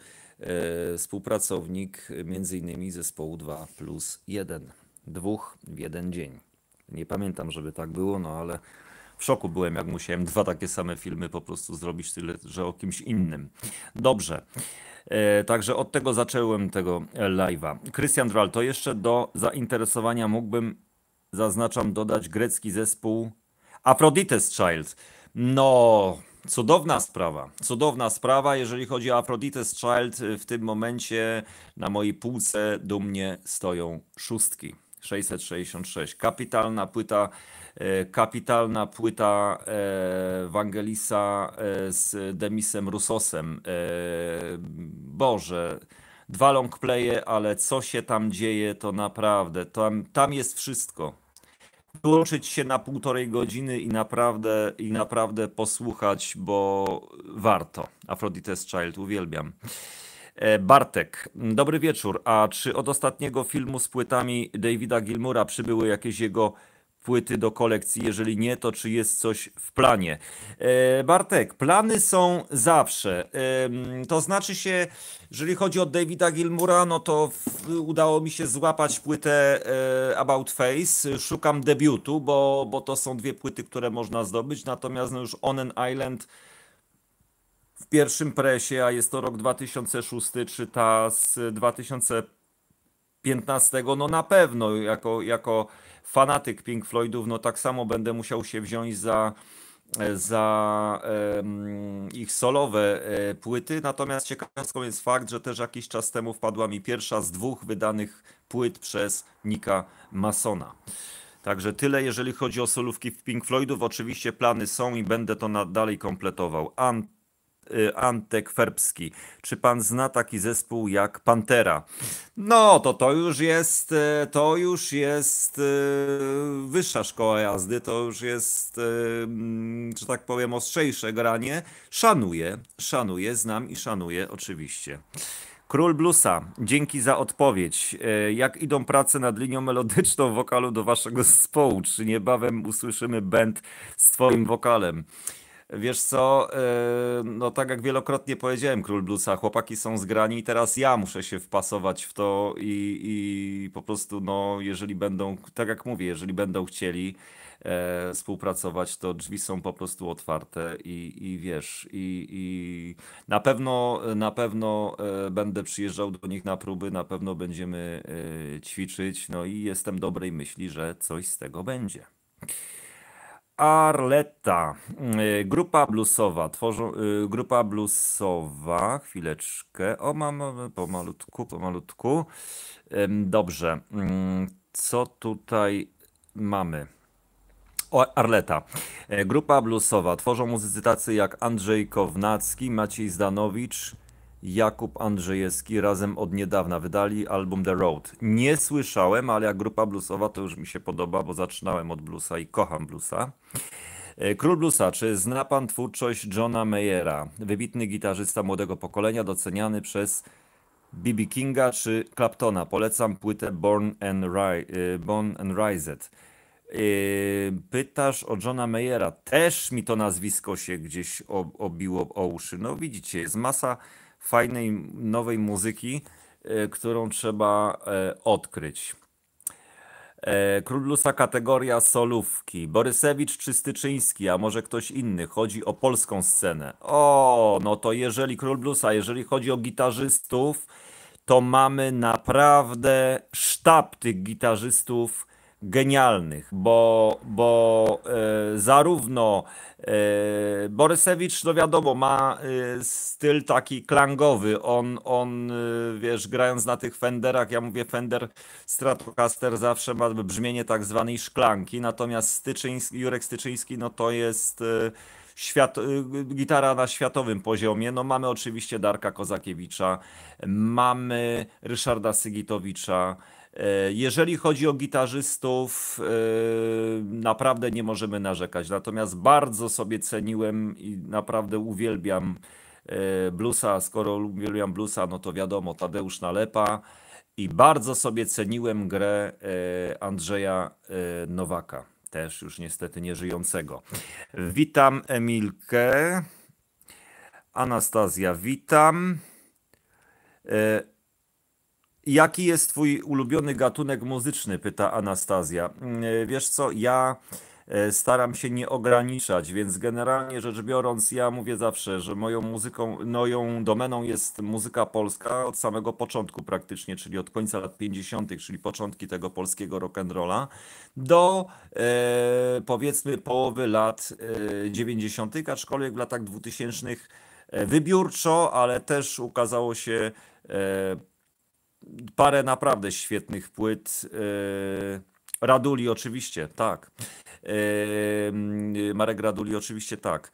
y, współpracownik e, m.in. zespołu 2 plus 1. Dwóch w jeden dzień. Nie pamiętam, żeby tak było, no ale w szoku byłem, jak musiałem dwa takie same filmy po prostu zrobić, tyle że o kimś innym. Dobrze. Także od tego zacząłem tego live'a. Krystian Dral, to jeszcze do zainteresowania mógłbym zaznaczam dodać grecki zespół Aphrodite's Child. No, cudowna sprawa. Cudowna sprawa, jeżeli chodzi o Aphrodite's Child. Y, w tym momencie na mojej półce dumnie stoją szóstki. 666. Kapitalna płyta, e, kapitalna płyta e, Wangelisa e, z Demisem Rusosem. Boże, dwa long playe, ale co się tam dzieje, to naprawdę, tam, tam jest wszystko wyłączyć się na półtorej godziny i naprawdę, i naprawdę posłuchać, bo warto. Aphrodite's Child, uwielbiam. E, Bartek, dobry wieczór. A czy od ostatniego filmu z płytami Davida Gilmura przybyły jakieś jego płyty do kolekcji? Jeżeli nie, to czy jest coś w planie? E, Bartek, plany są zawsze. To znaczy się, jeżeli chodzi o Davida Gilmura, no to udało mi się złapać płytę e, About Face. Szukam debiutu, bo, bo to są dwie płyty, które można zdobyć. Natomiast no już On an Island w pierwszym presie, a jest to rok 2006, czy ta z 2015, no na pewno jako, jako fanatyk Pink Floydów, no tak samo będę musiał się wziąć za e, za um, ich solowe e, płyty. Natomiast ciekawostką jest fakt, że też jakiś czas temu wpadła mi pierwsza z dwóch wydanych płyt przez Nika Masona. Także tyle, jeżeli chodzi o solówki Pink Floydów. Oczywiście plany są i będę to dalej kompletował. Ant Y, Antek Ferbski. Czy pan zna taki zespół jak Pantera? No, to to już jest, y, to już jest y, wyższa szkoła jazdy, to już jest, mm, że tak powiem, ostrzejsze granie. Szanuję, szanuję, znam i szanuję oczywiście. Król Blusa, dzięki za odpowiedź. Jak idą prace nad linią melodyczną wokalu do waszego zespołu? Czy niebawem usłyszymy band z twoim wokalem? Wiesz co, e, no tak jak wielokrotnie powiedziałem, Król Bluesa, chłopaki są zgrani i teraz ja muszę się wpasować w to i, i po prostu, no jeżeli będą, tak jak mówię, jeżeli będą chcieli e, współpracować, to drzwi są po prostu otwarte i, i wiesz, i, i na pewno, na pewno e, będę przyjeżdżał do nich na próby, na pewno będziemy e, ćwiczyć, no i jestem dobrej myśli, że coś z tego będzie. Arleta, mm, y, grupa bluesowa, tworzą, y, grupa bluesowa, chwileczkę, o mam pomalutku, pomalutku, dobrze, mm, co tutaj mamy? O, Arleta. E, grupa bluesowa. Tworzą muzycy tacy jak Andrzej Kownacki, Maciej Zdanowicz, Jakub Andrzejewski razem od niedawna wydali album The Road. Nie słyszałem, ale jak grupa bluesowa to już mi się podoba, bo zaczynałem od bluesa i kocham bluesa. E, Król bluesa, czy zna pan twórczość Johna Mayera? Wybitny gitarzysta młodego pokolenia, doceniany przez B.B. Kinga czy Claptona. Polecam płytę Born and, Ri- e, Born and Rised. E, pytasz o Johna Mayera. Też mi to nazwisko się gdzieś obiło o uszy. No widzicie, jest masa fajnej, nowej muzyki, e, którą trzeba e, odkryć. E, Król Lusa kategoria solówki. Borysewicz czy Styczyński, a może ktoś inny? Chodzi o polską scenę. O, no to jeżeli Król Blusa, jeżeli chodzi o gitarzystów, to mamy naprawdę sztab tych gitarzystów genialnych, bo, bo e, zarówno e, Borysewicz, no wiadomo, ma e, styl taki klangowy, on, on e, wiesz, grając na tych Fenderach, ja mówię Fender Stratocaster zawsze ma brzmienie tak zwanej szklanki, natomiast Styczyński, Jurek Styczyński, no to jest e, świat, e, gitara na światowym poziomie. No mamy oczywiście Darka Kozakiewicza, mamy Ryszarda Sygitowicza, E, jeżeli chodzi o gitarzystów, e, naprawdę nie możemy narzekać. Natomiast bardzo sobie ceniłem i naprawdę uwielbiam e, bluesa. Skoro uwielbiam bluesa, no to wiadomo, Tadeusz Nalepa. I bardzo sobie ceniłem grę Andrzeja Nowaka, też już niestety nieżyjącego. Witam Emilkę. Anastazja, witam. Jaki jest twój ulubiony gatunek muzyczny? Pyta Anastazja. Mm, e, wiesz co, ja e, staram się nie ograniczać, więc generalnie rzecz biorąc, ja mówię zawsze, że moją muzyką, moją domeną jest muzyka polska od samego początku praktycznie, czyli od końca lat 50., czyli początki tego polskiego rock'n'rolla do e, powiedzmy połowy lat e, 90., aczkolwiek w latach 2000 e, wybiórczo, ale też ukazało się e, parę naprawdę świetnych płyt. E, Raduli oczywiście, tak. E, Marek Raduli oczywiście, tak.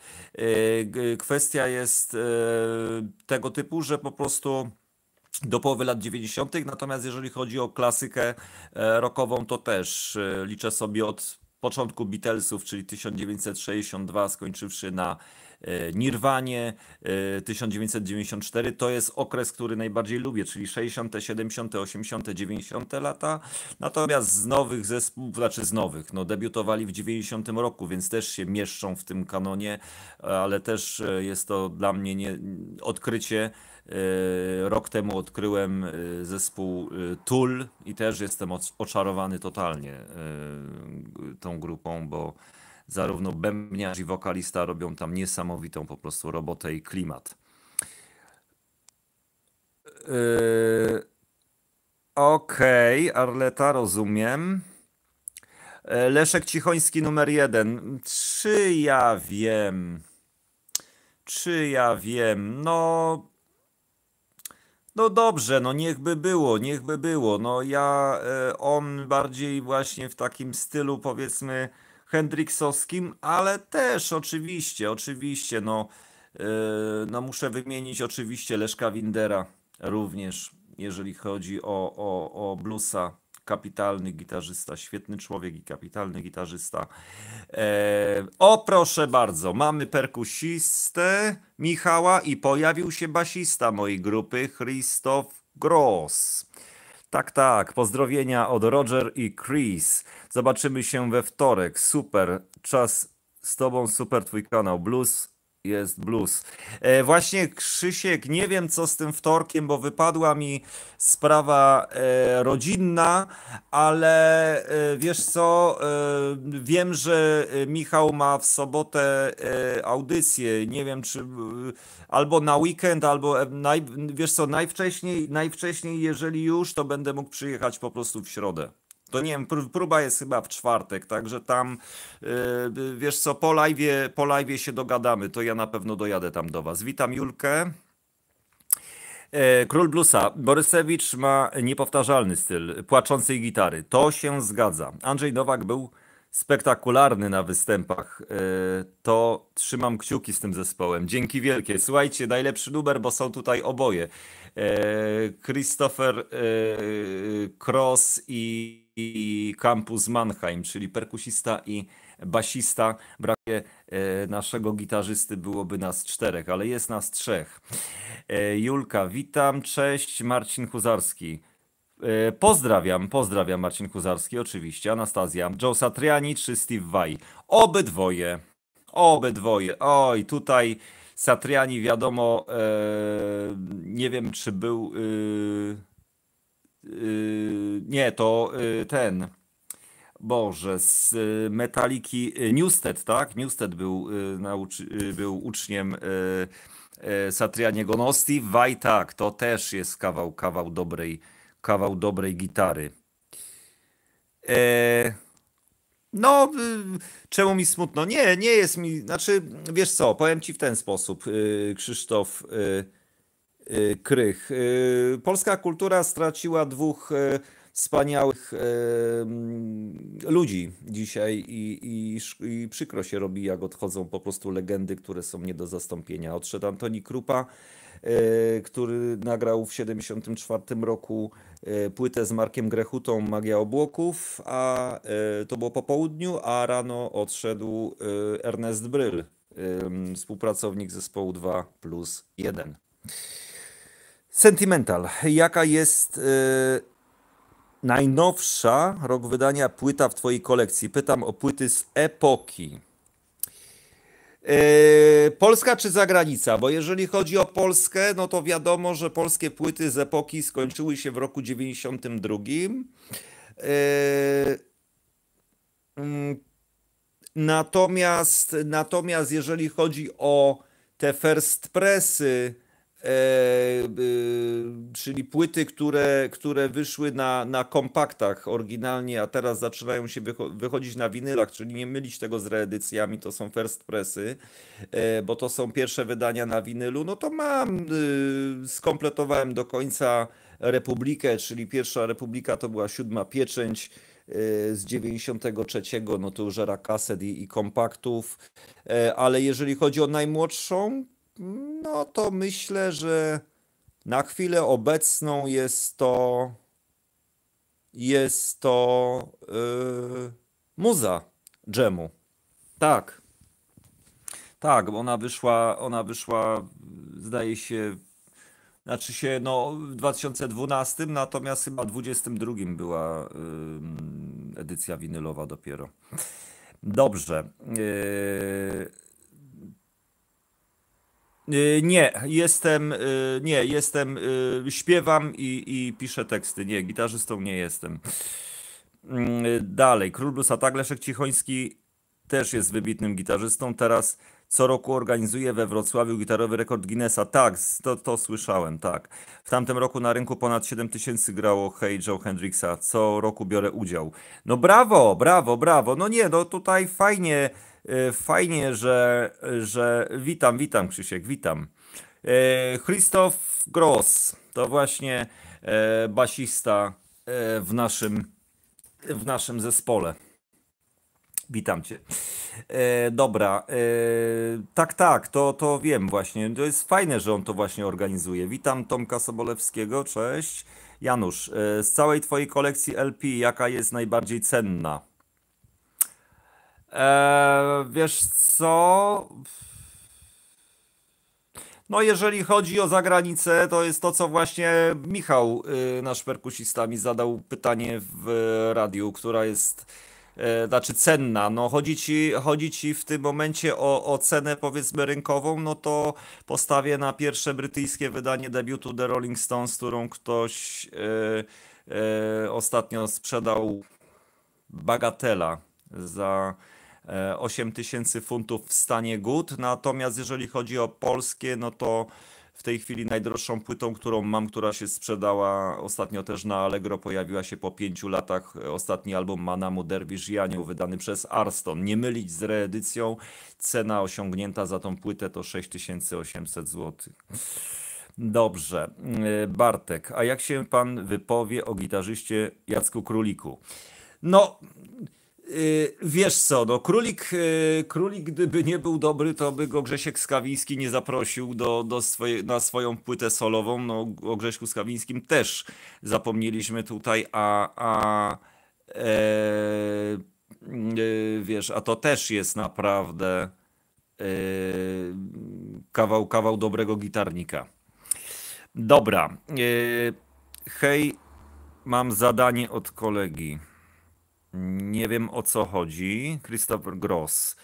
E, kwestia jest tego typu, że po prostu do połowy lat 90., natomiast jeżeli chodzi o klasykę rockową, to też liczę sobie od początku Beatlesów, czyli 1962, skończywszy na e, Nirwanie 1994 e, to jest okres, który najbardziej lubię, czyli 60., 70., 80., 90. lata. Natomiast z nowych zespołów, znaczy z nowych, no debiutowali w 90 roku, więc też się mieszczą w tym kanonie, ale też e, jest to dla mnie nie, odkrycie E, rok temu odkryłem e, zespół e, Tool i też jestem oczarowany totalnie tą grupą, bo zarówno bębniarz i wokalista robią tam niesamowitą po prostu robotę i klimat. Okej, okay, Arleta, rozumiem. Leszek Cichoński numer jeden. Czy ja wiem? Czy ja wiem? No, no dobrze, no by było, by było. No ja, e, on bardziej właśnie w takim stylu powiedzmy Hendriksowskim, ale też oczywiście, oczywiście, no, e, no muszę wymienić oczywiście Leszka Windera również, jeżeli chodzi o, o, o bluesa kapitalny gitarzysta, świetny człowiek i kapitalny gitarzysta. Eee, o proszę bardzo, mamy perkusistę Michała i pojawił się basista mojej grupy, Christoph Gross. Tak, tak, pozdrowienia od Roger i Chris. Zobaczymy się we wtorek, super, czas z tobą, super twój kanał Blues jest blues. E, właśnie Krzysiek, nie wiem co z tym wtorkiem, bo wypadła mi sprawa e, rodzinna, ale e, wiesz co, e, wiem, że e, Michał ma w sobotę e, audycję, nie wiem czy albo na weekend, albo naj, wiesz co, najwcześniej, najwcześniej jeżeli już, to będę mógł przyjechać po prostu w środę to nie wiem, próba jest chyba w czwartek, także tam, yy, wiesz co, po live, po live się dogadamy, to ja na pewno dojadę tam do Was. Witam Julkę. E, Król Blusa. Borysewicz ma niepowtarzalny styl płaczącej gitary. To się zgadza. Andrzej Nowak był spektakularny na występach. E, to trzymam kciuki z tym zespołem. Dzięki wielkie. Słuchajcie, najlepszy numer, bo są tutaj oboje. E, Christopher Cross i i Campus Mannheim, czyli perkusista i basista. Brakuje e, naszego gitarzysty, byłoby nas czterech, ale jest nas trzech. E, Julka, witam, cześć, Marcin Huzarski. E, pozdrawiam, pozdrawiam Marcin Kuzarski, oczywiście, Anastazja, Joe Satriani czy Steve Vai. Obydwoje, obydwoje. Oj, tutaj Satriani wiadomo, nie wiem czy był y, Yy, nie, to yy, ten. Boże, z y, Metaliki y, Newsted, tak? Newsted był, y, nauczy, był uczniem Satrianiego Nosti. Waj tak, to też jest kawał, kawał dobrej, kawał dobrej gitary. E... No, czemu mi smutno? Nie, nie jest mi. Znaczy, wiesz co, powiem ci w ten sposób, Krzysztof. Y, Krych. Y, polska kultura straciła dwóch y, wspaniałych mm, ludzi dzisiaj i, i, i, przykro się robi, jak odchodzą po prostu legendy, które są nie do zastąpienia. Odszedł Antoni Krupa, który nagrał w 1974 roku płytę z Markiem Grechutą Magia Obłoków, a to było po południu, a rano odszedł Ernest Bryl, współpracownik zespołu 2 plus 1. Sentimental. Jaka jest yy, najnowsza rok wydania płyta w Twojej kolekcji? Pytam o płyty z epoki. Y, Polska czy zagranica? Bo jeżeli chodzi o Polskę, no to wiadomo, że polskie płyty z epoki skończyły się w roku 92. Y, mm, natomiast, natomiast jeżeli chodzi o te first pressy, E, czyli płyty, które, które wyszły na, na kompaktach oryginalnie, a teraz zaczynają się wychodzić na winylach, czyli nie mylić tego z reedycjami, to są first pressy, e, bo to są pierwsze wydania na winylu, no to mam, y, skompletowałem do końca Republikę, czyli pierwsza Republika to była siódma pieczęć, e, z 93, no to już era kaset i, i kompaktów, ale jeżeli chodzi o najmłodszą, no to myślę, że na chwilę obecną jest to jest to yy, muza dżemu. Tak. Tak, bo ona wyszła, ona wyszła, zdaje się, znaczy się, no w 2012, natomiast chyba w 2022 była yy, edycja winylowa dopiero. Dobrze. Yy... Y, nie, jestem, y, nie, jestem, y, śpiewam i, i piszę teksty. Nie, gitarzystą nie jestem. Mm, dalej, Król Bluesa, tak, Leszek Cichoński też jest wybitnym gitarzystą. Teraz co roku organizuje we Wrocławiu gitarowy rekord Guinnessa. Tak, to, to słyszałem, tak. W tamtym roku na rynku ponad 7 tysięcy grało Hey Joe Hendrixa. Co roku biorę udział. No brawo, brawo, brawo. No nie, no tutaj fajnie E, fajnie, że, że witam, witam Krzysiek, witam. E, Christoph Gross to właśnie e, basista w naszym, w naszym zespole. Witam cię. E, dobra, e, tak, tak, to, to wiem właśnie. To jest fajne, że on to właśnie organizuje. Witam Tomka Sobolewskiego, cześć. Janusz, e, z całej twojej kolekcji LP, jaka jest najbardziej cenna? Eee, wiesz co? No, jeżeli chodzi o zagranicę, to jest to, co właśnie Michał, yy, nasz perkusista, mi zadał pytanie w radiu, która jest e, znaczy cenna. No, chodzi ci, chodzi ci w tym momencie o, o cenę powiedzmy rynkową, no to postawię na pierwsze brytyjskie wydanie debiutu The Rolling Stones, którą ktoś e, e, ostatnio sprzedał bagatela za 8 e, tysięcy funtów w stanie gut. Natomiast jeżeli chodzi o polskie, no to w tej chwili najdroższą płytą, którą mam, która się sprzedała ostatnio też na Allegro, pojawiła się po pięciu latach. Ostatni album Manamu Derwisz Janiu, wydany przez Arston. Nie mylić z reedycją. Cena osiągnięta za tą płytę to 6800 zł. Dobrze, e, Bartek, a jak się pan wypowie o gitarzyście Jacku Króliku? No, Y, wiesz co, no królik, y, królik gdyby nie był dobry, to by go Grzesiek Skawiński nie zaprosił do, do swoje, na swoją płytę solową. No, o Grześku Skawińskim też zapomnieliśmy tutaj, a, a e, e, wiesz, a to też jest naprawdę e, kawał, kawał dobrego gitarnika. Dobra, hej, mam zadanie od kolegi. Nie wiem o co chodzi. Christopher Gross.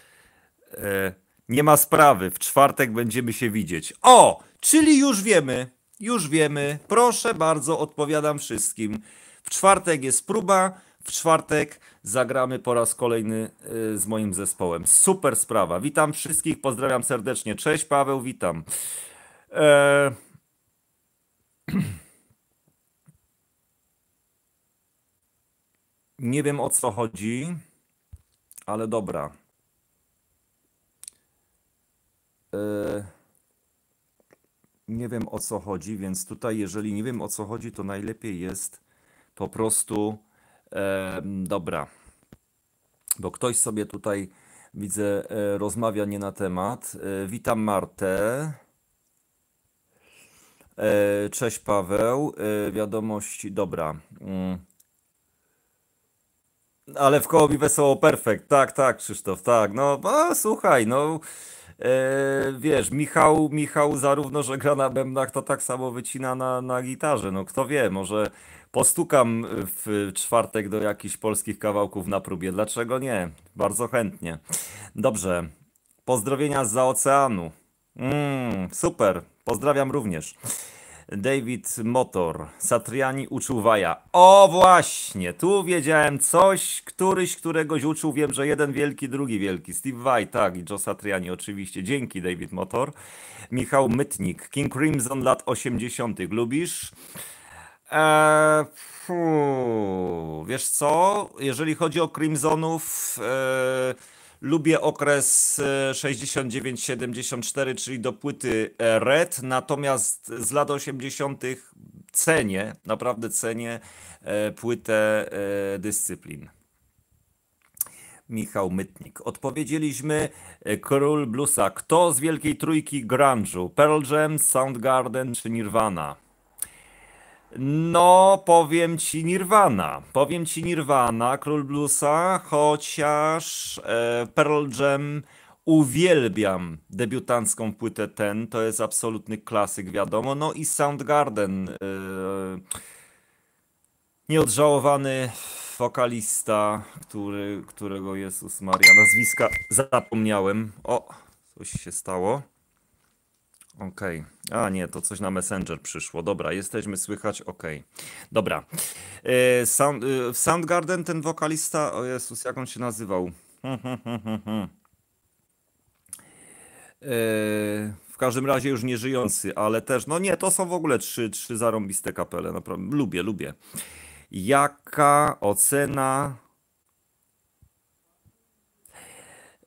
E, nie ma sprawy, w czwartek będziemy się widzieć. O, czyli już wiemy, już wiemy. Proszę bardzo, odpowiadam wszystkim. W czwartek jest próba, w czwartek zagramy po raz kolejny e, z moim zespołem. Super sprawa. Witam wszystkich, pozdrawiam serdecznie. Cześć Paweł, witam. Eee... (clears throat) Nie wiem o co chodzi, ale dobra. E, nie wiem o co chodzi, więc tutaj, jeżeli nie wiem o co chodzi, to najlepiej jest po prostu e, dobra. Bo ktoś sobie tutaj widzę, e, rozmawia nie na temat. witam Martę. Cześć Paweł, wiadomości, dobra. Mm. Ale w koło mi wesoło perfekt. Tak, tak, Krzysztof, tak. No, a, słuchaj, no. E, wiesz, Michał, Michał zarówno, że gra na bębnach, to tak samo wycina na, na gitarze. No kto wie, może postukam w czwartek do jakichś polskich kawałków na próbie. Dlaczego nie? Bardzo chętnie. Dobrze. Pozdrowienia z za oceanu. Mm, super. Pozdrawiam również. David Motor, Satriani uczuł Waja. O właśnie, tu wiedziałem coś, któryś któregoś uczuł, wiem, że jeden wielki, drugi wielki. Steve Vai, tak, i Joe Satriani oczywiście. Dzięki David Motor. Michał Mytnik, King Crimson lat 80. Lubisz? Eee, fuu, wiesz co, jeżeli chodzi o Crimsonów... Eee, Lubię okres 69-74, e, czyli do płyty e, Red, natomiast z lat 80. cenię, naprawdę cenię e, płytę Dyscyplin. Michał Mytnik. Odpowiedzieliśmy król bluesa. Kto z wielkiej trójki grunge'u? Pearl Jam, Soundgarden czy Nirvana? No, powiem ci Nirvana. Powiem ci Nirvana, Król Bluesa, chociaż e, Pearl Jam uwielbiam debiutancką płytę ten, to jest absolutny klasyk, wiadomo. No i Soundgarden, e, nieodżałowany wokalista, który, którego Jezus Maria, nazwiska zapomniałem. O, coś się stało. Okej. Okay. A nie, to coś na Messenger przyszło. Dobra, jesteśmy słychać, okej. Okay. Dobra. E, sound, yy, w Soundgarden ten wokalista, o Jezus, jak on się nazywał? yy, (laughs) w każdym razie już nie żyjący, ale też, no nie, to są w ogóle trzy, trzy zarąbiste kapele, naprawdę. Lubię, lubię. Jaka ocena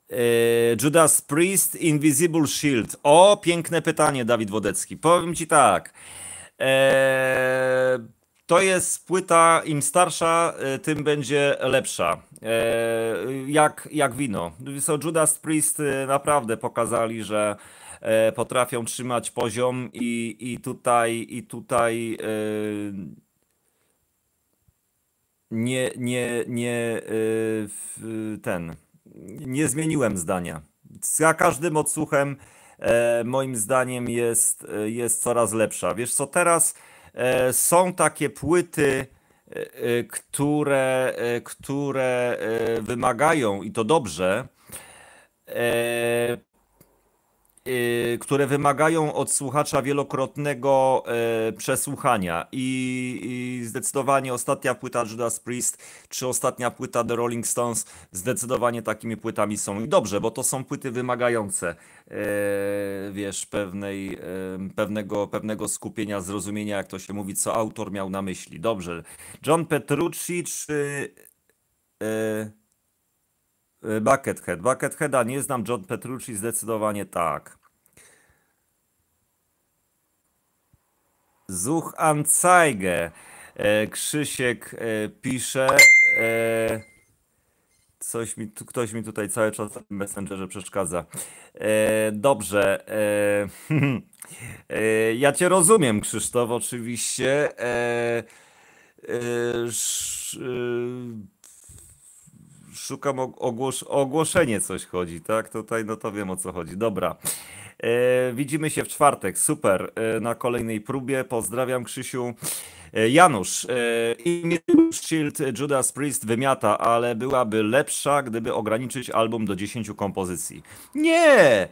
E, Judas Priest, Invisible Shield. O, piękne pytanie, Dawid Wodecki. Powiem ci tak. E, to jest płyta, im starsza, e, tym będzie lepsza. jak, jak wino. So Judas Priest naprawdę pokazali, że e, potrafią trzymać poziom i, i tutaj, i tutaj. E, nie, nie, nie, ten nie zmieniłem zdania. Za każdym odsłuchem e, moim zdaniem jest, e, jest coraz lepsza. Wiesz co, teraz e, są takie płyty, które, które wymagają, i to dobrze, Y, które wymagają od słuchacza wielokrotnego y, przesłuchania. I, zdecydowanie ostatnia płyta Judas Priest czy ostatnia płyta The Rolling Stones zdecydowanie takimi płytami są. I dobrze, bo to są płyty wymagające, y, wiesz, pewnej, pewnego, pewnego skupienia, zrozumienia, jak to się mówi, co autor miał na myśli. Dobrze. John Petrucci czy. Buckethead. Bucketheada nie znam, John Petrucci zdecydowanie tak. Zuch Anzeige. E, Krzysiek e, pisze. E, coś mi, ktoś mi tutaj cały czas w Messengerze przeszkadza. dobrze. (laughs) ja cię rozumiem, Krzysztof, oczywiście. szukam ogłos, ogłoszenie coś chodzi, tak? Tutaj no to wiem o co chodzi. Dobra. E, widzimy się w czwartek. Super. E, na kolejnej próbie. Pozdrawiam Krzysiu. E, Janusz, e, Shield Judas Priest wymiata, ale byłaby lepsza, gdyby ograniczyć album do 10 kompozycji. Nie! E,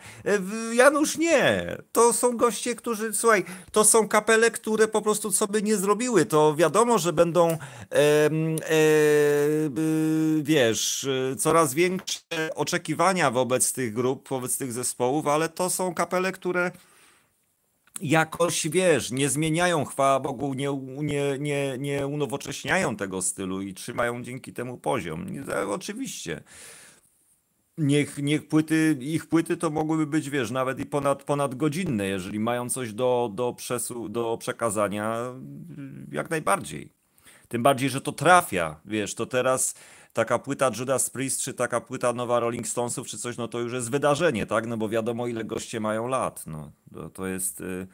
Janusz, nie! To są goście, którzy, słuchaj, to są kapele, które po prostu sobie nie zrobiły. To wiadomo, że będą, e, e, wiesz, coraz większe oczekiwania wobec tych grup, wobec tych zespołów, ale to są kapele, które jakoś, wiesz, nie zmieniają, chwała Bogu, nie, nie, nie, nie unowocześniają tego stylu i trzymają dzięki temu poziom. No, oczywiście. Niech, niech płyty, ich płyty to mogłyby być, wiesz, nawet i ponad, ponad godzinne, jeżeli mają coś do, do, przesu, do przekazania, jak najbardziej. Tym bardziej, że to trafia, wiesz, to teraz taka płyta Judas Priest, czy taka płyta nowa Rolling Stonesów, czy coś, no to już jest wydarzenie, tak? No bo wiadomo, ile goście mają lat. No, to, jest, y,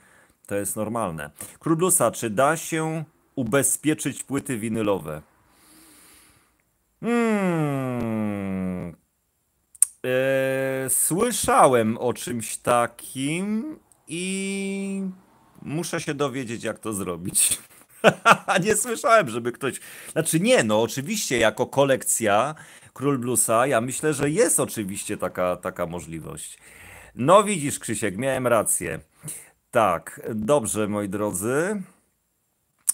to jest normalne. Król czy da się ubezpieczyć płyty winylowe? Hmm. Eee, słyszałem o czymś takim i muszę się dowiedzieć, jak to zrobić. (laughs) nie słyszałem, żeby ktoś. Znaczy nie, no oczywiście jako kolekcja Król Bluesa, ja myślę, że jest oczywiście taka, taka możliwość. No widzisz, Krzysiek, miałem rację. Tak, dobrze, moi drodzy.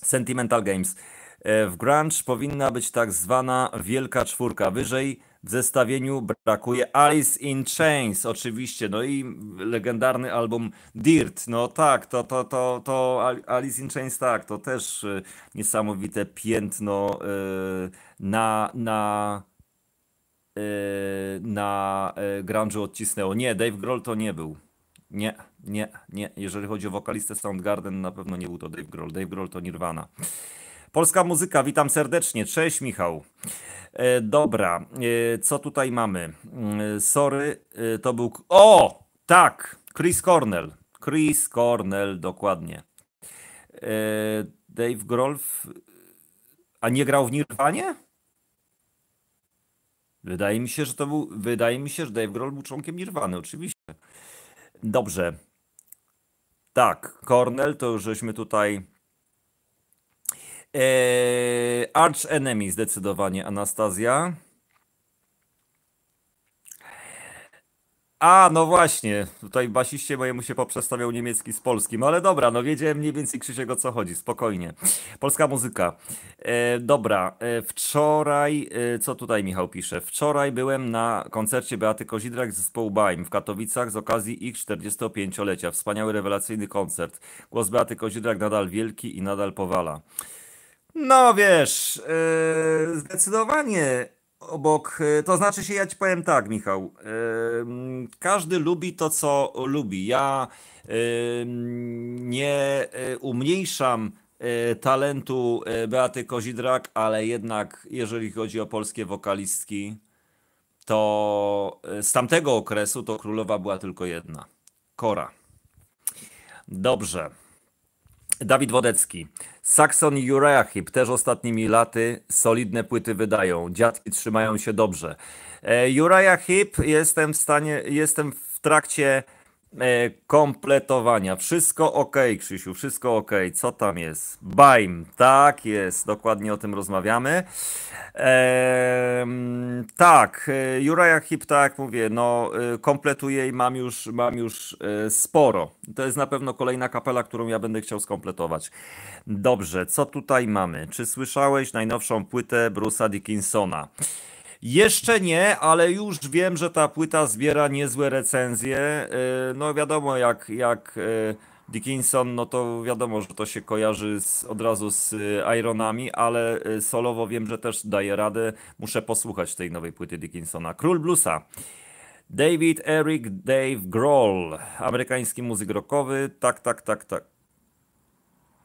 Sentimental Games. E, w Grunge powinna być tak zwana wielka czwórka. Wyżej w zestawieniu brakuje Alice in Chains, oczywiście, no i legendarny album Dirt. No tak, to, to, to, to Alice in Chains, tak, to też y, niesamowite piętno y, na, na, y, na grunge'u odcisnęło. Nie, Dave Grohl to nie był. Nie, nie, nie. Jeżeli chodzi o wokalistę Soundgarden, na pewno nie był to Dave Grohl. Dave Grohl to Nirvana. Polska muzyka, witam serdecznie. Cześć Michał. E, dobra, e, co tutaj mamy? E, sorry, e, to był. O! Tak! Chris Cornell. Chris Cornell, dokładnie. E, Dave Grohl. A nie grał w Nirwanie? Wydaje mi się, że to był. Wydaje mi się, że Dave Grohl był członkiem Nirwany, oczywiście. Dobrze. Tak, Cornell to już żeśmy tutaj Eee, Arch Enemy zdecydowanie, Anastazja. A, no właśnie, tutaj basiście mojemu się poprzestawiał niemiecki z polskim, ale dobra, no wiedziałem mniej więcej Krzysiek o co chodzi, spokojnie. Polska muzyka. E, dobra, e, wczoraj, e, co tutaj Michał pisze? Wczoraj byłem na koncercie Beaty Kozidrak z zespołu Baim w Katowicach z okazji ich 45-lecia. Wspaniały, rewelacyjny koncert. Głos Beaty Kozidrak nadal wielki i nadal powala. No wiesz, yy, zdecydowanie obok, e, to znaczy się, ja ci powiem tak, Michał. Yy, każdy lubi to, co lubi. Ja yy, nie umniejszam talentu Beaty Kozidrak, ale jednak jeżeli chodzi o polskie wokalistki, to z tamtego okresu to królowa była tylko jedna. Kora. Dobrze. Dawid Wodecki. Saxon i Uriahip też ostatnimi laty solidne płyty wydają. Dziadki trzymają się dobrze. E, Uriah Hip jestem w stanie, jestem w trakcie E, kompletowania. Wszystko ok, Krzysiu, wszystko ok. Co tam jest? Bajm, tak jest, dokładnie o tym rozmawiamy. Eee, tak, e, Juraja Hip, tak jak mówię, no e, kompletuję i mam już, mam już sporo. To jest na pewno kolejna kapela, którą ja będę chciał skompletować. Dobrze, co tutaj mamy? Czy słyszałeś najnowszą płytę Bruce'a Dickinsona? Jeszcze nie, ale już wiem, że ta płyta zbiera niezłe recenzje. Y, no wiadomo, jak, jak y, Dickinson, no to wiadomo, że to się kojarzy z, od razu z y, Ironami, ale solowo wiem, że też daje radę. Muszę posłuchać tej nowej płyty Dickinsona. Król Bluesa. David Eric Dave Grohl, amerykański muzyk rockowy. Tak, tak, tak, tak.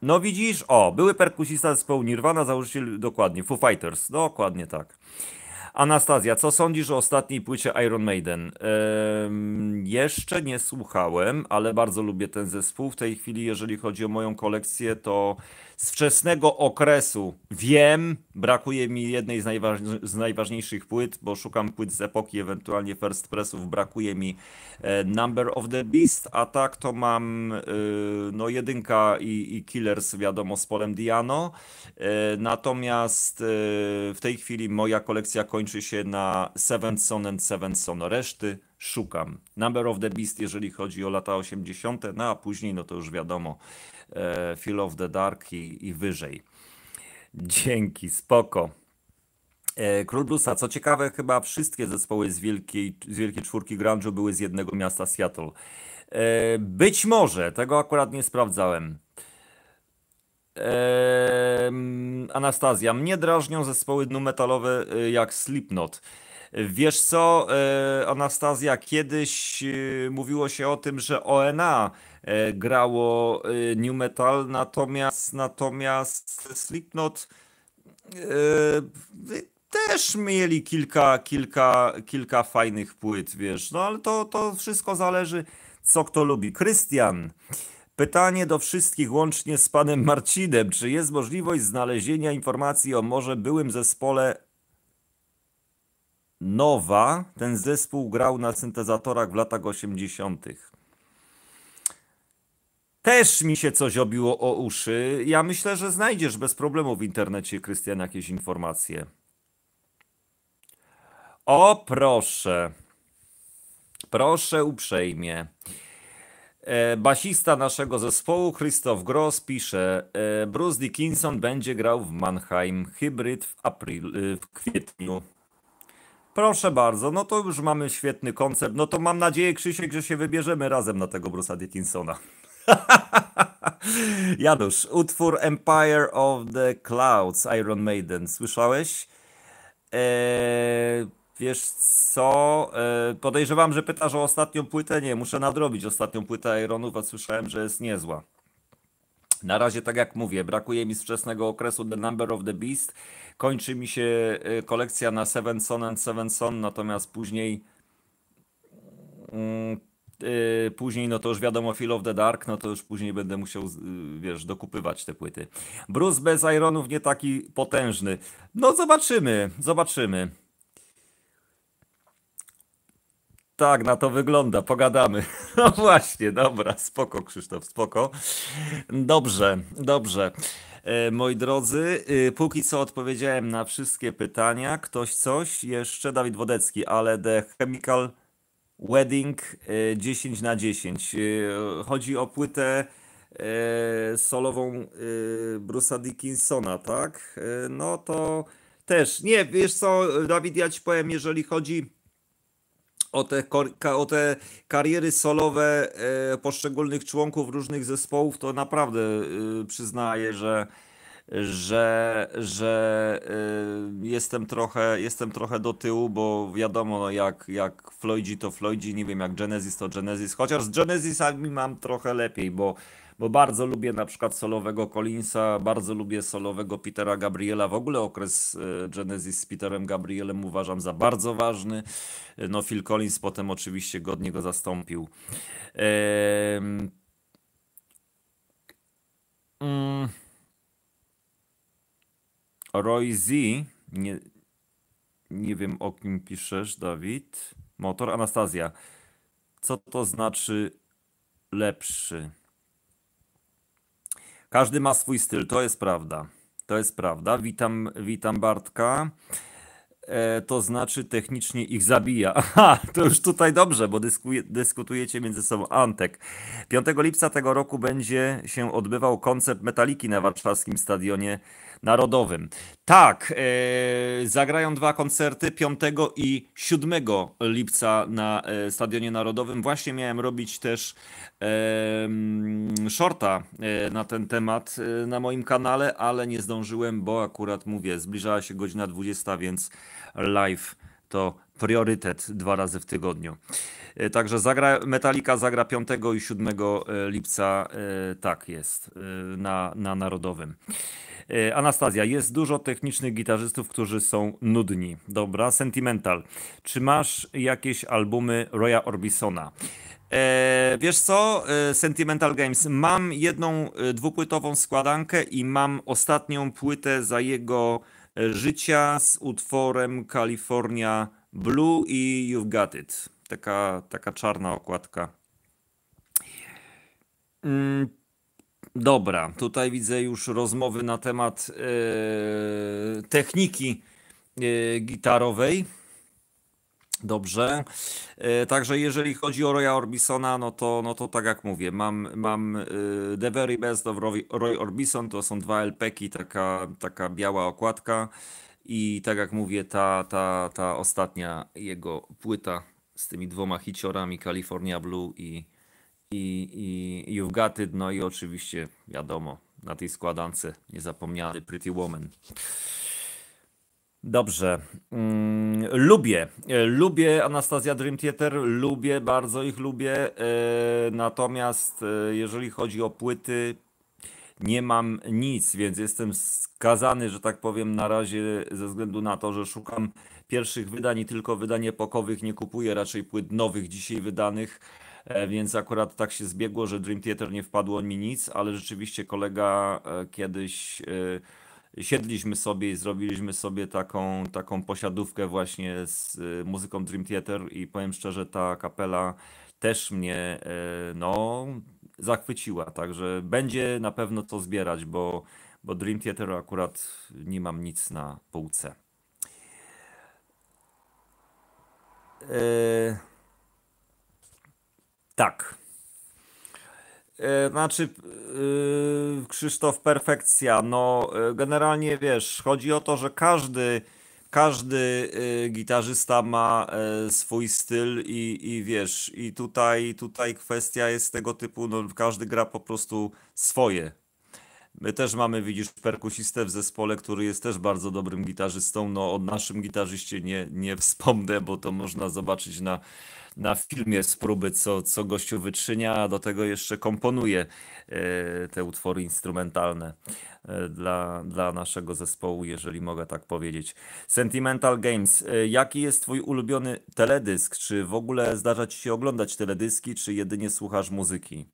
No widzisz, o, były perkusista zespołu Nirvana, założyciel dokładnie, Foo Fighters, dokładnie tak. Anastazja, co sądzisz o ostatniej płycie Iron Maiden? Ehm, jeszcze nie słuchałem, ale bardzo lubię ten zespół. W tej chwili, jeżeli chodzi o moją kolekcję, to z wczesnego okresu wiem, brakuje mi jednej z, z, najważniejszych płyt, bo szukam płyt z epoki, ewentualnie first pressów, brakuje mi e, Number of the Beast, a tak to mam e, no jedynka i, i, Killers, wiadomo, z Polem Diano. E, natomiast w tej chwili moja kolekcja kończy się na Seven Son and Seven Son. Reszty szukam. Number of the Beast, jeżeli chodzi o lata 80., no a później, no to już wiadomo, E, Feel of the Dark i, i wyżej. Dzięki, spoko. E, Król Bluesa. Co ciekawe, chyba wszystkie zespoły z Wielkiej, z Wielkiej Czwórki Grunge'u były z jednego miasta Seattle. E, być może, tego akurat nie sprawdzałem. Anastazja. Mnie drażnią zespoły nu metalowe y, jak Slipknot. Wiesz co, e, Anastazja, kiedyś e, mówiło się o tym, że ONA e, grało New Metal, natomiast, natomiast Slipknot też mieli kilka, kilka, kilka fajnych płyt, wiesz, no ale to, to wszystko zależy, co kto lubi. Krystian, pytanie do wszystkich, łącznie z panem Marcinem, czy jest możliwość znalezienia informacji o może byłym zespole Nowa. Ten zespół grał na syntezatorach w latach 80. Też mi się coś obiło o uszy. Ja myślę, że znajdziesz bez problemu w internecie, Krystian, jakieś informacje. O proszę. Proszę uprzejmie. E, basista naszego zespołu, Christoph Gross, pisze: e, Bruce Dickinson będzie grał w Mannheim Hybrid w, april, e, w kwietniu. Proszę bardzo, no to już mamy świetny koncept. No to mam nadzieję, Krzysiek, że się wybierzemy razem na tego Bruce'a Dickinsona. (laughs) Janusz, utwór Empire of the Clouds, Iron Maiden. Słyszałeś? Eee, wiesz co? Eee, podejrzewam, że pytasz o ostatnią płytę. Nie, muszę nadrobić ostatnią płytę Ironów, a słyszałem, że jest niezła. Na razie, tak jak mówię, brakuje mi z wczesnego okresu The Number of the Beast. Kończy mi się y, kolekcja na Seven Son and Seven Son, natomiast później. Mm, y, później, no to już wiadomo, Feel of the Dark, no to już później będę musiał, y, wiesz, dokupywać te płyty. Bruce bez Ironów nie taki potężny. No zobaczymy, zobaczymy. tak, na to wygląda, pogadamy. (laughs) No właśnie, dobra, spoko Krzysztof, spoko. Dobrze, dobrze. E, moi drodzy, e, póki co odpowiedziałem na wszystkie pytania. Ktoś coś? Jeszcze Dawid Wodecki, ale The Chemical Wedding 10 e, na 10. Chodzi o płytę solową Bruce'a Dickinsona, tak? No to też, nie, wiesz co, Dawid, ja ci powiem, jeżeli chodzi o te, o te kariery solowe e, poszczególnych członków różnych zespołów, to naprawdę y, przyznaję, że że, że y, jestem, trochę, jestem trochę do tyłu, bo wiadomo, no jak, jak Floydzi to Floydzi, nie wiem, jak Genesis to Genesis, chociaż z Genesisami mam trochę lepiej, bo bo bardzo lubię na przykład solowego Collinsa, bardzo lubię solowego Petera Gabriela. W ogóle okres e, Genesis z Peterem Gabrielem uważam za bardzo ważny. E, no Phil Collins potem oczywiście godnie go zastąpił. Ehm... Roy Z, nie, nie wiem o kim piszesz, Dawid. Motor Anastazja. Co to znaczy lepszy? Każdy ma swój styl, to jest prawda. To jest prawda. Witam, witam Bartka. E, to znaczy technicznie ich zabija. (laughs) Aha, to już tutaj dobrze, bo dyskutujecie między sobą. Antek. 5 lipca tego roku będzie się odbywał koncert Metaliki na warszawskim stadionie Narodowym. Tak, e, zagrają dwa koncerty 5 i 7 lipca na e, Stadionie Narodowym. Właśnie miałem robić też shorta e, na ten temat na moim kanale, ale nie zdążyłem, bo akurat mówię, zbliżała się godzina 20, więc live to priorytet dwa razy w tygodniu. E, także zagra, Metallica zagra 5 i 7 e, lipca, e, tak jest, na, na Narodowym. Anastazja, jest dużo technicznych gitarzystów, którzy są nudni. Dobra, Sentimental. Czy masz jakieś albumy Roya Orbisona? wiesz co, Sentimental Games, mam jedną dwupłytową składankę i mam ostatnią płytę za jego życia z utworem Kalifornia Blue i You've Got It. Taka, taka czarna okładka. Mm, dobra, tutaj widzę już rozmowy na temat yy, techniki yy, gitarowej. Dobrze. E, także jeżeli chodzi o Roya Orbisona, no to, no to tak jak mówię, mam, mam The Very Best of Roy, Roy Orbison, to są dwa LPki, taka, taka biała okładka. I tak jak mówię, ta, ta, ta ostatnia jego płyta z tymi dwoma hiciorami, California Blue i, i, i You've Got It, no i oczywiście, wiadomo, na tej składance niezapomniany Pretty Woman. Dobrze. Mm, lubię. E, lubię Anastazja Dream Theater, lubię, bardzo ich lubię. E, natomiast e, jeżeli chodzi o płyty, nie mam nic, więc jestem skazany, że tak powiem, na razie ze względu na to, że szukam pierwszych wydań i tylko wydań epokowych, nie kupuję raczej płyt nowych dzisiaj wydanych, e, więc akurat tak się zbiegło, że Dream Theater nie wpadło mi nic, ale rzeczywiście kolega e, kiedyś e, siedliśmy sobie i zrobiliśmy sobie taką, taką posiadówkę właśnie z muzyką Dream Theater i powiem szczerze, ta kapela też mnie no, zachwyciła, także będzie na pewno co zbierać, bo, bo Dream Theater akurat nie mam nic na półce. E, tak. E, znaczy, e, Krzysztof, perfekcja. No, generalnie wiesz, chodzi o to, że każdy każdy y, gitarzysta ma y, swój styl i, i wiesz, i tutaj, tutaj kwestia jest tego typu, no każdy gra po prostu swoje. My też mamy, widzisz, perkusistę w zespole, który jest też bardzo dobrym gitarzystą. No o naszym gitarzyście nie, nie wspomnę, bo to można zobaczyć na, na filmie z próby, co, co gościu wytrzynia, a do tego jeszcze komponuje e, te utwory instrumentalne e, dla, dla naszego zespołu, jeżeli mogę tak powiedzieć. Sentimental Games, e, jaki jest twój ulubiony teledysk? Czy w ogóle zdarza ci się oglądać teledyski, czy jedynie słuchasz muzyki?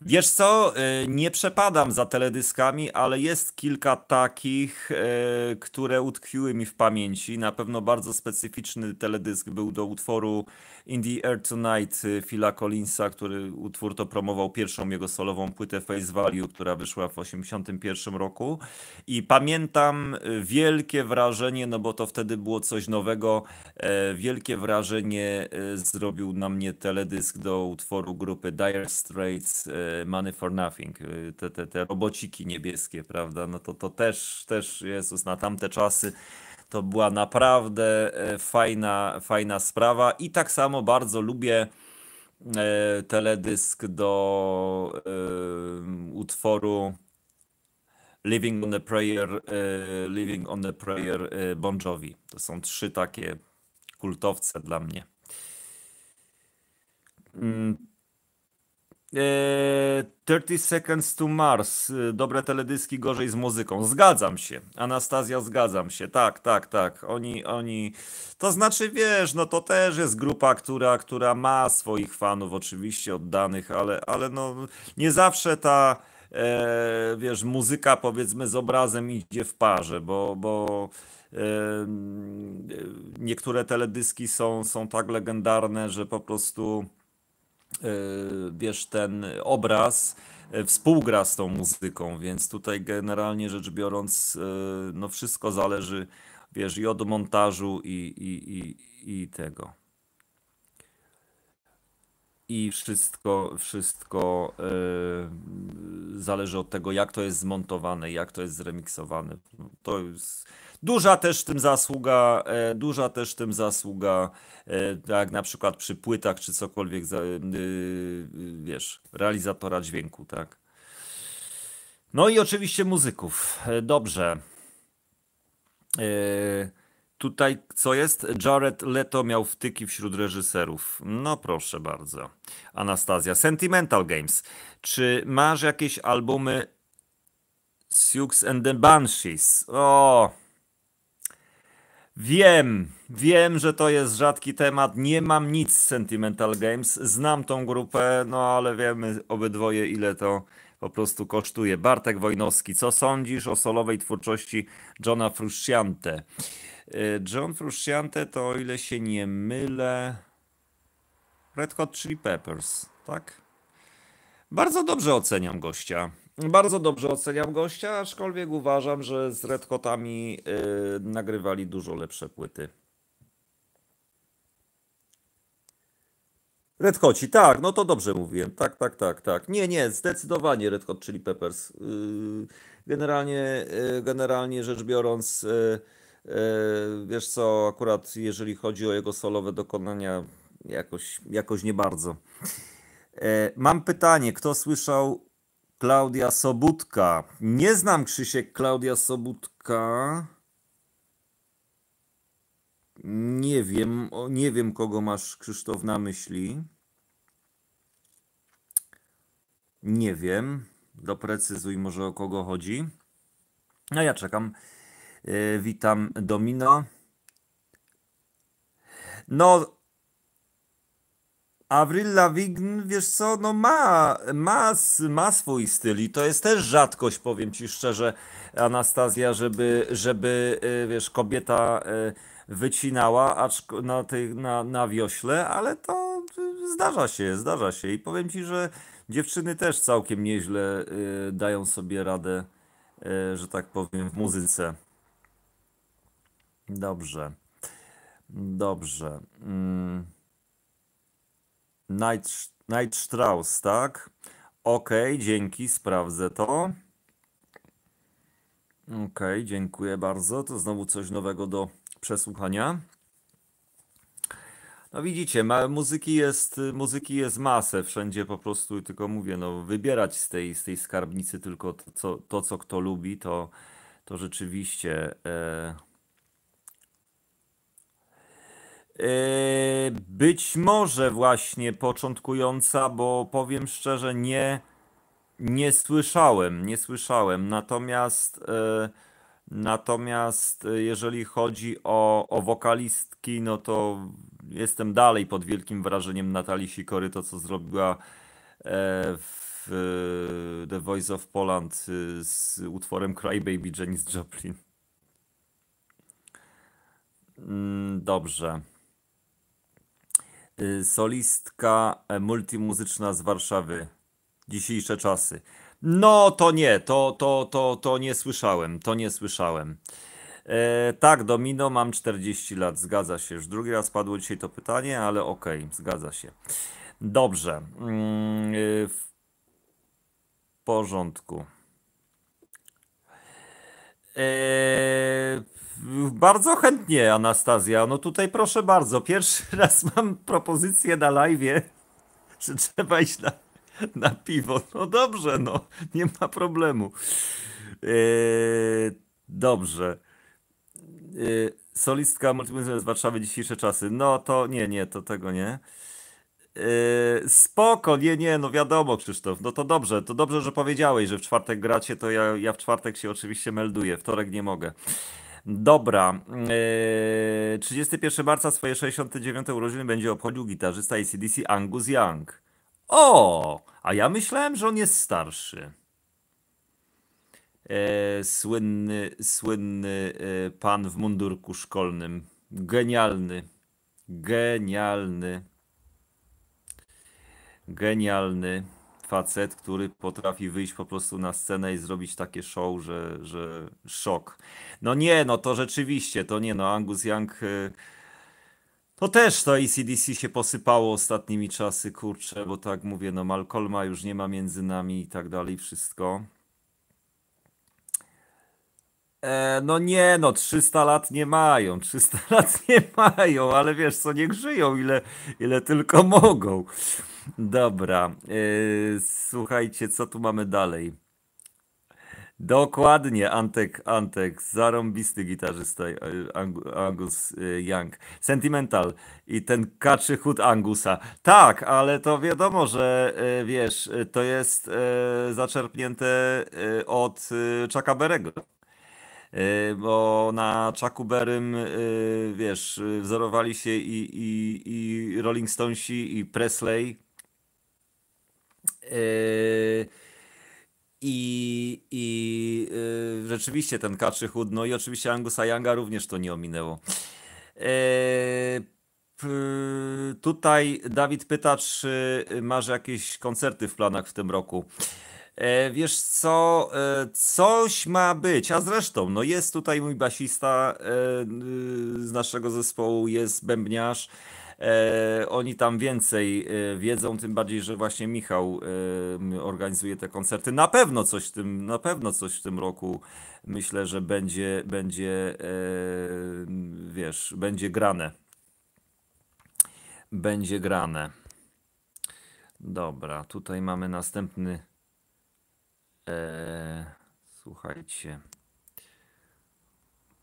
Wiesz co, e, nie przepadam za teledyskami, ale jest kilka takich, e, które utkwiły mi w pamięci. Na pewno bardzo specyficzny teledysk był do utworu In the Air Tonight e, Phila Collinsa, który utwór to promował pierwszą jego solową płytę Face Value, która wyszła w 1981 roku. I pamiętam wielkie wrażenie, no bo to wtedy było coś nowego, wielkie wrażenie zrobił na mnie teledysk do utworu grupy Dire Straits Money for Nothing, y, te, te, te robociki niebieskie, prawda? No to, to też, też, Jezus, na tamte czasy to była naprawdę e, fajna, fajna sprawa i tak samo bardzo lubię e, teledysk do e, utworu Living on a Prayer, Living on a Prayer Bon Jovi. To są trzy takie kultowce dla mnie. Mm. 30 e, Seconds to Mars. E, dobre teledyski gorzej z muzyką. Zgadzam się. Anastazja, zgadzam się. Tak, tak, tak. Oni, oni. To znaczy, wiesz, no to też jest grupa, która, która ma swoich fanów, oczywiście oddanych, ale, ale no nie zawsze ta. E, wiesz, muzyka powiedzmy z obrazem idzie w parze, bo, bo e, e niektóre teledyski są, są tak legendarne, że po prostu E, wiesz, ten obraz e, współgra z tą muzyką, więc tutaj generalnie rzecz biorąc, e, no wszystko zależy, wiesz, i od montażu, i, i, i, i tego. I wszystko, wszystko zależy od tego, jak to jest zmontowane, jak to jest zremiksowane. To jest Duża też tym zasługa, e, duża też tym zasługa, e, tak na przykład przy płytach czy cokolwiek, e, wiesz, realizatora dźwięku, tak. No i oczywiście muzyków. Dobrze. Tutaj co jest? Jared Leto miał wtyki wśród reżyserów. No proszę bardzo. Anastazja. Sentimental Games. Czy masz jakieś albumy Sioux and the Banshees? O, Wiem, wiem, że to jest rzadki temat. Nie mam nic z Sentimental Games. Znam tą grupę, no ale wiemy obydwoje, ile to po prostu kosztuje. Bartek Wojnowski, co sądzisz o solowej twórczości Johna Frusciante? E, John Frusciante to, o ile się nie mylę, Red Hot Chili Peppers, tak? Bardzo dobrze oceniam gościa. Bardzo dobrze oceniam gościa, aczkolwiek uważam, że z Red Hotami yy, nagrywali dużo lepsze płyty. Red Hoci, tak, no to dobrze mówiłem. Tak, tak, tak, tak. Nie, nie, zdecydowanie Red Hot, czyli Peppers. Yy, generalnie, yy, generalnie rzecz biorąc, y, y, wiesz co, akurat jeżeli chodzi o jego solowe dokonania, jakoś, jakoś nie bardzo. E, mam pytanie, kto słyszał Klaudia Sobutka. Nie znam Krzysiek Klaudia Sobutka. Nie wiem, nie wiem kogo masz Krzysztof na myśli. Nie wiem. Doprecyzuj może o kogo chodzi. No ja czekam. E, witam Domino. No, Avril Lavigne, wiesz co, no ma, ma, ma swój styl i to jest też rzadkość, powiem ci szczerze, Anastazja, żeby, żeby y, wiesz, kobieta y, wycinała na, tej, na, na wiośle, ale to zdarza się, zdarza się i powiem ci, że dziewczyny też całkiem nieźle y, dają sobie radę, że tak powiem, w muzyce. Dobrze. Dobrze. Mm. Night, Strauss, tak? Ok, dzięki, sprawdzę to. Ok, dziękuję bardzo. To znowu coś nowego do przesłuchania. No widzicie, ma, muzyki, jest, muzyki jest masę wszędzie po prostu, tylko mówię, no wybierać z tej, z tej skarbnicy tylko to, co, to, co kto lubi, to, to rzeczywiście e, Yy, być może właśnie początkująca, bo powiem szczerze, nie, nie słyszałem, nie słyszałem. Natomiast yy, natomiast yy, jeżeli chodzi o, o wokalistki, no to jestem dalej pod wielkim wrażeniem Natalii Sikory, to co zrobiła e, w The Voice of Poland y, z utworem Crybaby Janis Joplin. Mm, dobrze. Y, solistka e, multimuzyczna z Warszawy. Dzisiejsze czasy. No to nie, to, to, to, to nie słyszałem, to nie słyszałem. E, tak, Domino, mam 40 lat, zgadza się. Już drugi raz padło dzisiaj to pytanie, ale okej, okay, zgadza się. Dobrze. Mm, y, w porządku. Eee, bardzo chętnie, Anastazja. No tutaj proszę bardzo, pierwszy (laughs) raz mam propozycję na live, że trzeba iść na, na piwo. No dobrze, no, nie ma problemu. Eee, dobrze. Eee, solistka multimedialna z Warszawy dzisiejsze czasy. No to nie, nie, to tego nie. Yy, spoko, nie, nie, no wiadomo, Krzysztof, no to dobrze, to dobrze, że powiedziałeś, że w czwartek gracie, to ja, ja w czwartek się oczywiście melduję, wtorek nie mogę. Dobra, yy, 31 marca swoje 69 urodziny będzie obchodził gitarzysta ACDC Angus Young. O, a ja myślałem, że on jest starszy. Yy, słynny, słynny yy, pan w mundurku szkolnym. Genialny. Genialny genialny facet, który potrafi wyjść po prostu na scenę i zrobić takie show, że, że szok. No nie, no to rzeczywiście, to nie, no Angus Young... Y, to też to ACDC się posypało ostatnimi czasy, kurczę, bo tak mówię, no Malcolma już nie ma między nami i tak dalej, wszystko. E, no nie, no 300 lat nie mają, 300 (laughs) lat nie mają, ale wiesz co, niech żyją ile, ile tylko mogą. Dobra. E, słuchajcie, co tu mamy dalej? Dokładnie, Antek, Antek, zarąbisty gitarzysta e, Angus e, Young. Sentimental i ten kaczy chód Angusa. Tak, ale to wiadomo, że wiesz, to jest zaczerpnięte od Chucka Berego. Bo na Chucku Berym, wiesz, wzorowali się i, i, i Rolling Stonesi, i Presley, Yy, i, i yy, rzeczywiście ten kaczy no i oczywiście Angusa Younga również to nie ominęło. Yy, tutaj Dawid pyta, czy masz jakieś koncerty w planach w tym roku. Yy, wiesz co, coś ma być, a zresztą no jest tutaj mój basista z naszego zespołu, jest bębniarz, E, oni tam więcej e, wiedzą, tym bardziej, że właśnie Michał e, organizuje te koncerty. Na pewno coś w tym, na pewno coś w tym roku myślę, że będzie, będzie wiesz, będzie grane. Będzie grane. Dobra, tutaj mamy następny. Słuchajcie.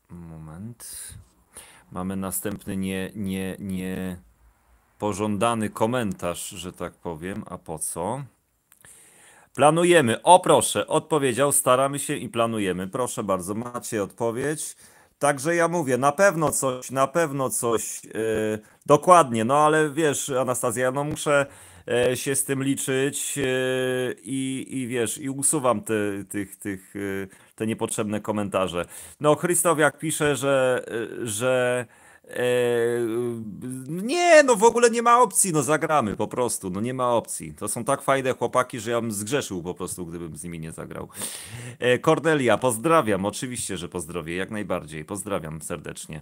Moment. Mamy następny nie, nie, nie pożądany komentarz, że tak powiem. A po co? Planujemy. O proszę, odpowiedział, staramy się i planujemy. Proszę bardzo, macie odpowiedź. Także ja mówię, na pewno coś, na pewno coś. Yy, dokładnie, no ale wiesz, Anastazja, no muszę yy, się z tym liczyć yy, i, i wiesz, i usuwam te, tych, tych te niepotrzebne komentarze. No, Christoph jak pisze, że, y, że Yy, nie, no w ogóle nie ma opcji, no zagramy po prostu, no nie ma opcji. To są tak fajne chłopaki, że ja bym zgrzeszył po prostu, gdybym z nimi nie zagrał. Kornelia, yy, pozdrawiam, oczywiście, że pozdrowię, jak najbardziej, pozdrawiam serdecznie.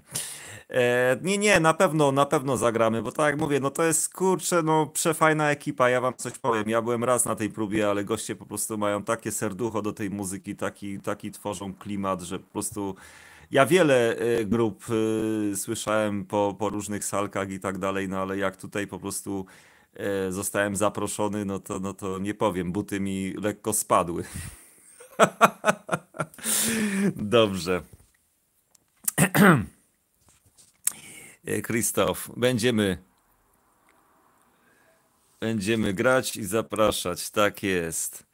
Yy, nie, nie, na pewno, na pewno zagramy, bo tak jak mówię, no to jest kurczę, no przefajna ekipa, ja wam coś powiem, ja byłem raz na tej próbie, ale goście po prostu mają takie serducho do tej muzyki, taki, taki tworzą klimat, że po prostu ja wiele e, grup e, słyszałem po, po różnych salkach i tak dalej, no ale jak tutaj po prostu e, zostałem zaproszony, no to, no to nie powiem, buty mi lekko spadły. (laughs) Dobrze. Krzysztof, będziemy będziemy grać i zapraszać. Tak jest.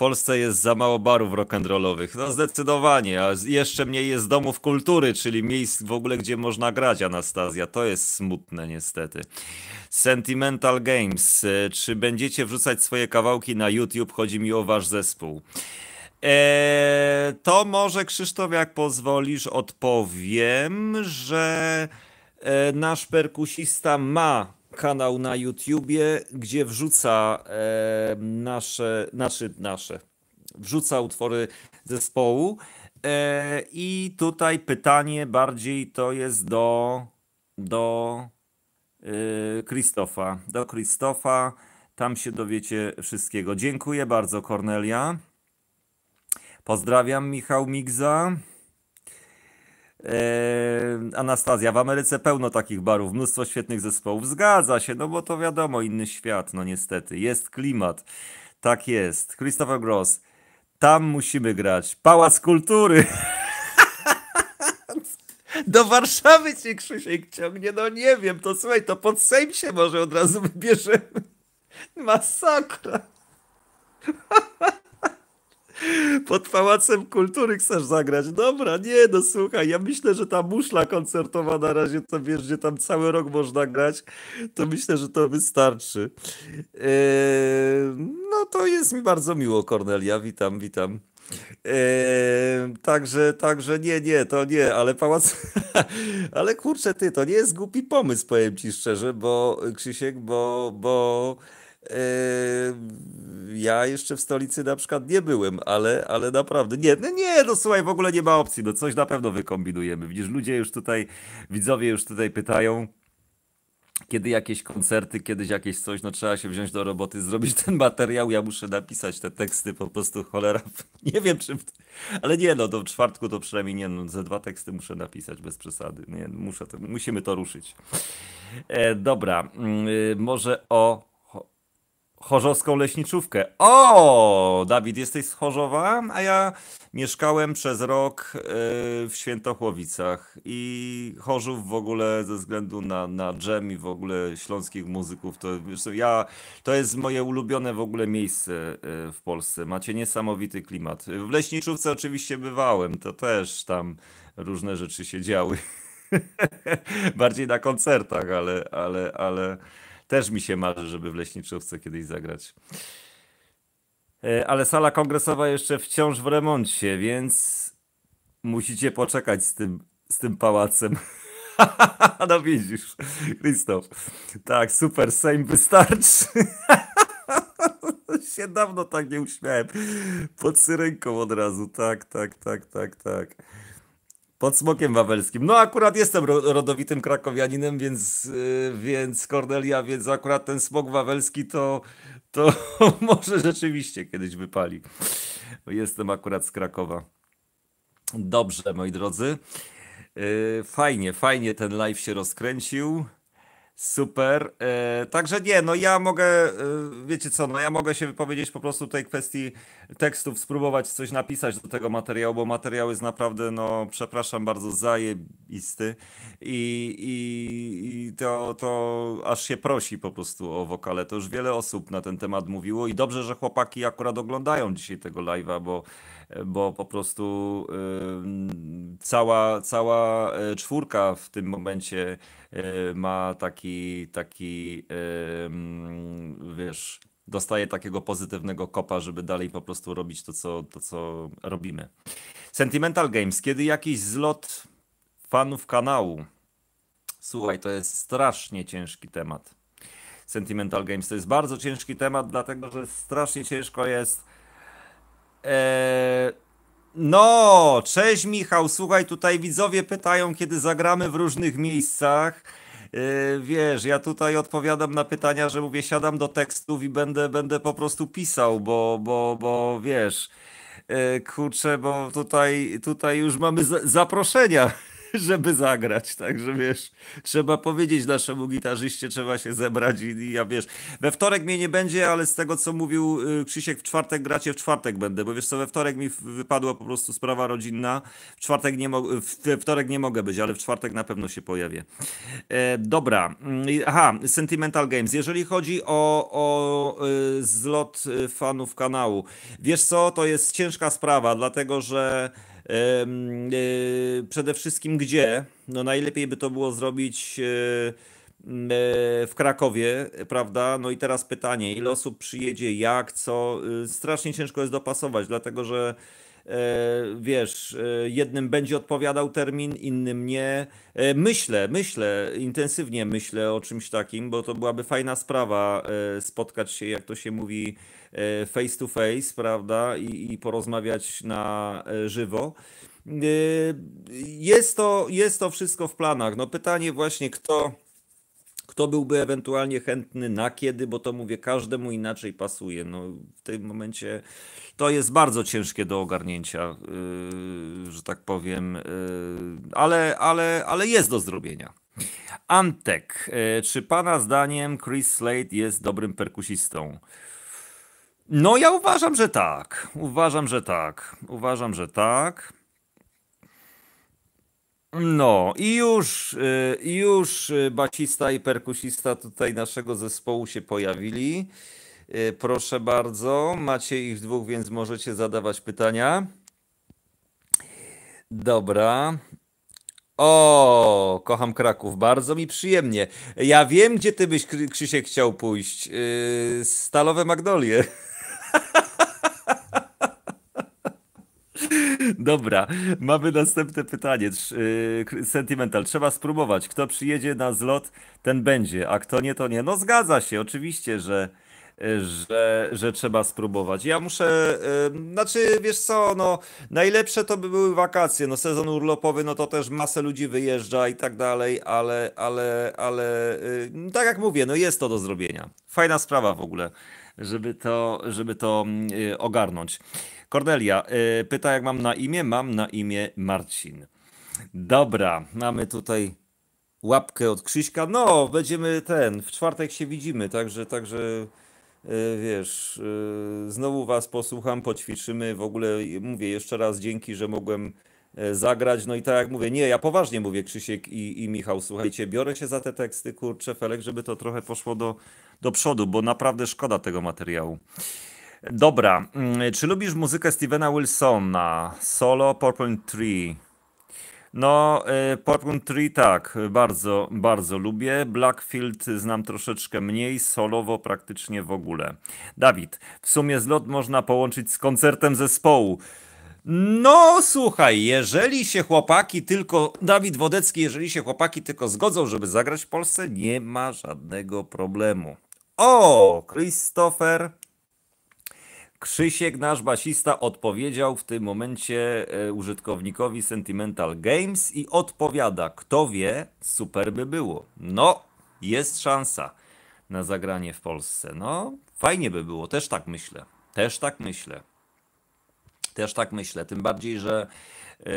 Polsce jest za mało barów rock'n'rollowych. No zdecydowanie, a jeszcze mniej jest domów kultury, czyli miejsc w ogóle, gdzie można grać Anastazja. To jest smutne niestety. Sentimental Games. E, czy będziecie wrzucać swoje kawałki na YouTube? Chodzi mi o wasz zespół. Eee, to może Krzysztof, jak pozwolisz, odpowiem, że e, nasz perkusista ma kanał na YouTubie, gdzie wrzuca nasze, znaczy nasze, wrzuca utwory zespołu. E, I tutaj pytanie bardziej to jest do, do Krzysztofa. Y, do Krzysztofa. Tam się dowiecie wszystkiego. Dziękuję bardzo, Kornelia. Pozdrawiam Michał Migza. Eee, Anastazja, w Ameryce pełno takich barów, mnóstwo świetnych zespołów. Zgadza się, no bo to wiadomo, inny świat, no niestety. Jest klimat. Tak jest. Christopher Gross, tam musimy grać. Pałac Kultury. (laughs) Do Warszawy cię Krzysiek ciągnie, no nie wiem, to słuchaj, to pod Sejm się może od razu wybierzemy. (laughs) Masakra. (laughs) pod Pałacem Kultury chcesz zagrać. Dobra, nie, no słuchaj, ja myślę, że ta muszla koncertowa na razie, to wiesz, gdzie tam cały rok można grać, to myślę, że to wystarczy. Eee, no to jest mi bardzo miło, Kornelia, witam, witam. Eee, także, także nie, nie, to nie, ale pałac. (laughs) ale kurczę, ty, to nie jest głupi pomysł, powiem ci szczerze, bo Krzysiek, bo, bo Yy, ja jeszcze w stolicy na przykład nie byłem, ale, ale naprawdę. Nie, no nie, no słuchaj, w ogóle nie ma opcji. No coś na pewno wykombinujemy. Widzisz, ludzie już tutaj, widzowie już tutaj pytają kiedy jakieś koncerty, kiedyś jakieś coś, no trzeba się wziąć do roboty, zrobić ten materiał, ja muszę napisać te teksty, po prostu cholera, (laughs) nie wiem czym, ale nie no, do czwartku to przynajmniej nie no, ze dwa teksty muszę napisać, bez przesady, nie, muszę to, musimy to ruszyć. E, dobra, mm, y, może o chorzowską leśniczówkę. O, Dawid, jesteś z Chorzowa, a ja mieszkałem przez rok e, w Świętochłowicach i Chorzów w ogóle ze względu na, na dżem i w ogóle śląskich muzyków, to ja, to jest moje ulubione w ogóle miejsce e, w Polsce. Macie niesamowity klimat. W Leśniczówce oczywiście bywałem, to też tam różne rzeczy się działy. (laughs) Bardziej na koncertach, ale, ale, ale też mi się marzy, żeby w leśniczówce kiedyś zagrać. E, ale sala kongresowa jeszcze wciąż w remoncie, więc musicie poczekać z tym, z tym pałacem. (laughs) no widzisz, Krzysztof. Tak, super, Sejm wystarczy. (laughs) się dawno tak nie uśmiałem. Pod syrenką od razu, tak, tak, tak, tak, tak. Pod Smokiem Wawelskim. No akurat jestem rodowitym krakowianinem, więc, y, więc Kornelia, więc akurat ten Smok Wawelski to, to (laughs) może rzeczywiście kiedyś wypali. Jestem akurat z Krakowa. Dobrze, moi drodzy. Y, fajnie, fajnie ten live się rozkręcił. Super. E, także nie, no ja mogę, e, wiecie co, no ja mogę się wypowiedzieć po prostu tej kwestii tekstów, spróbować coś napisać do tego materiału, bo materiał jest naprawdę, no przepraszam bardzo, zajebisty i, i, i to, to aż się prosi po prostu o wokale. To już wiele osób na ten temat mówiło i dobrze, że chłopaki akurat oglądają dzisiaj tego live'a, bo bo po prostu y, cała, cała y, czwórka w tym momencie y, ma taki, taki wiesz, dostaje takiego pozytywnego kopa, żeby dalej po prostu robić to, co, to, co robimy. Sentimental Games, kiedy jakiś zlot fanów kanału. Słuchaj, to jest strasznie ciężki temat. Sentimental Games to jest bardzo ciężki temat, dlatego że strasznie ciężko jest Eee, no, cześć Michał, słuchaj, tutaj widzowie pytają, kiedy zagramy w różnych miejscach. Eee, wiesz, ja tutaj odpowiadam na pytania, że mówię, siadam do tekstów i będę, będę po prostu pisał, bo, bo, bo wiesz, eee, kurczę, bo tutaj, tutaj już mamy zaproszenia. (laughs) żeby zagrać, także wiesz, trzeba powiedzieć naszemu gitarzyście, trzeba się zebrać i, ja wiesz, we wtorek mnie nie będzie, ale z tego co mówił y, Krzysiek, w czwartek gracie, w czwartek będę, bo wiesz co, we wtorek mi wypadła po prostu sprawa rodzinna, w czwartek nie, mo- we wtorek nie mogę być, ale w czwartek na pewno się pojawię. E, dobra, mm, aha, Sentimental Games, jeżeli chodzi o, o y, zlot y, fanów kanału, wiesz co, to jest ciężka sprawa, dlatego że E, przede wszystkim gdzie? No najlepiej by to było zrobić e, e, w Krakowie, prawda? No i teraz pytanie, ile osób przyjedzie, jak, co? Y, strasznie ciężko jest dopasować, dlatego że wiesz, jednym będzie odpowiadał termin, innym nie. Myślę, myślę, intensywnie myślę o czymś takim, bo to byłaby fajna sprawa spotkać się, jak to się mówi, E, face to face, prawda, i, i porozmawiać na e, żywo. E, jest to, jest to wszystko w planach. No pytanie właśnie, kto, kto byłby ewentualnie chętny na kiedy, bo to mówię, każdemu inaczej pasuje. No, w tym momencie to jest bardzo ciężkie do ogarnięcia, yy, że tak powiem, yy, ale, ale, ale jest do zrobienia. Antek, yy, czy pana zdaniem Chris Slade jest dobrym perkusistą? No ja uważam, że tak. Uważam, że tak. Uważam, że tak. No i już, y, już y, basista i perkusista tutaj naszego zespołu się pojawili. Y, proszę bardzo, macie ich dwóch, więc możecie zadawać pytania. Dobra. O, kocham Kraków, bardzo mi przyjemnie. Ja wiem, gdzie ty byś, Krzysiek, chciał pójść. Stalowe Magnolie. (laughs) Dobra, mamy następne pytanie. Y, Sentimental, trzeba spróbować. Kto przyjedzie na zlot, ten będzie, a kto nie, to nie. No zgadza się, oczywiście, że, że, że trzeba spróbować. Ja muszę, y, znaczy wiesz co, no najlepsze to by były wakacje, no sezon urlopowy, no to też masę ludzi wyjeżdża i tak dalej, ale, ale, ale y, tak jak mówię, no jest to do zrobienia. Fajna sprawa w ogóle żeby to, żeby to mm, y, ogarnąć. Kordelia y, pyta, jak mam na imię? Mam na imię Marcin. Dobra, mamy tutaj łapkę od Krzyśka. No, będziemy ten, w czwartek się widzimy, także, także y, wiesz, znowu was posłucham, poćwiczymy. W ogóle mówię jeszcze raz dzięki, że mogłem e, zagrać. No i tak jak mówię, nie, ja poważnie mówię Krzysiek i, i Michał, słuchajcie, biorę się za te teksty, kurczę, Felek, żeby to trochę poszło do do przodu, bo naprawdę szkoda tego materiału. Dobra, mm, czy lubisz muzykę Stevena Wilsona? Solo Purple Tree. No, y, Purple Tree tak, bardzo, bardzo lubię. Blackfield znam troszeczkę mniej, solowo praktycznie w ogóle. Dawid, w sumie zlot można połączyć z koncertem zespołu. No, słuchaj, jeżeli się chłopaki tylko, Dawid Wodecki, jeżeli się chłopaki tylko zgodzą, żeby zagrać w Polsce, nie ma żadnego problemu. O, Christopher. Krzysiek, nasz basista, odpowiedział w tym momencie e, użytkownikowi Sentimental Games i odpowiada, kto wie, super by było. No, jest szansa na zagranie w Polsce. No, fajnie by było, też tak myślę. Też tak myślę. Też tak myślę. Tym bardziej, że yy,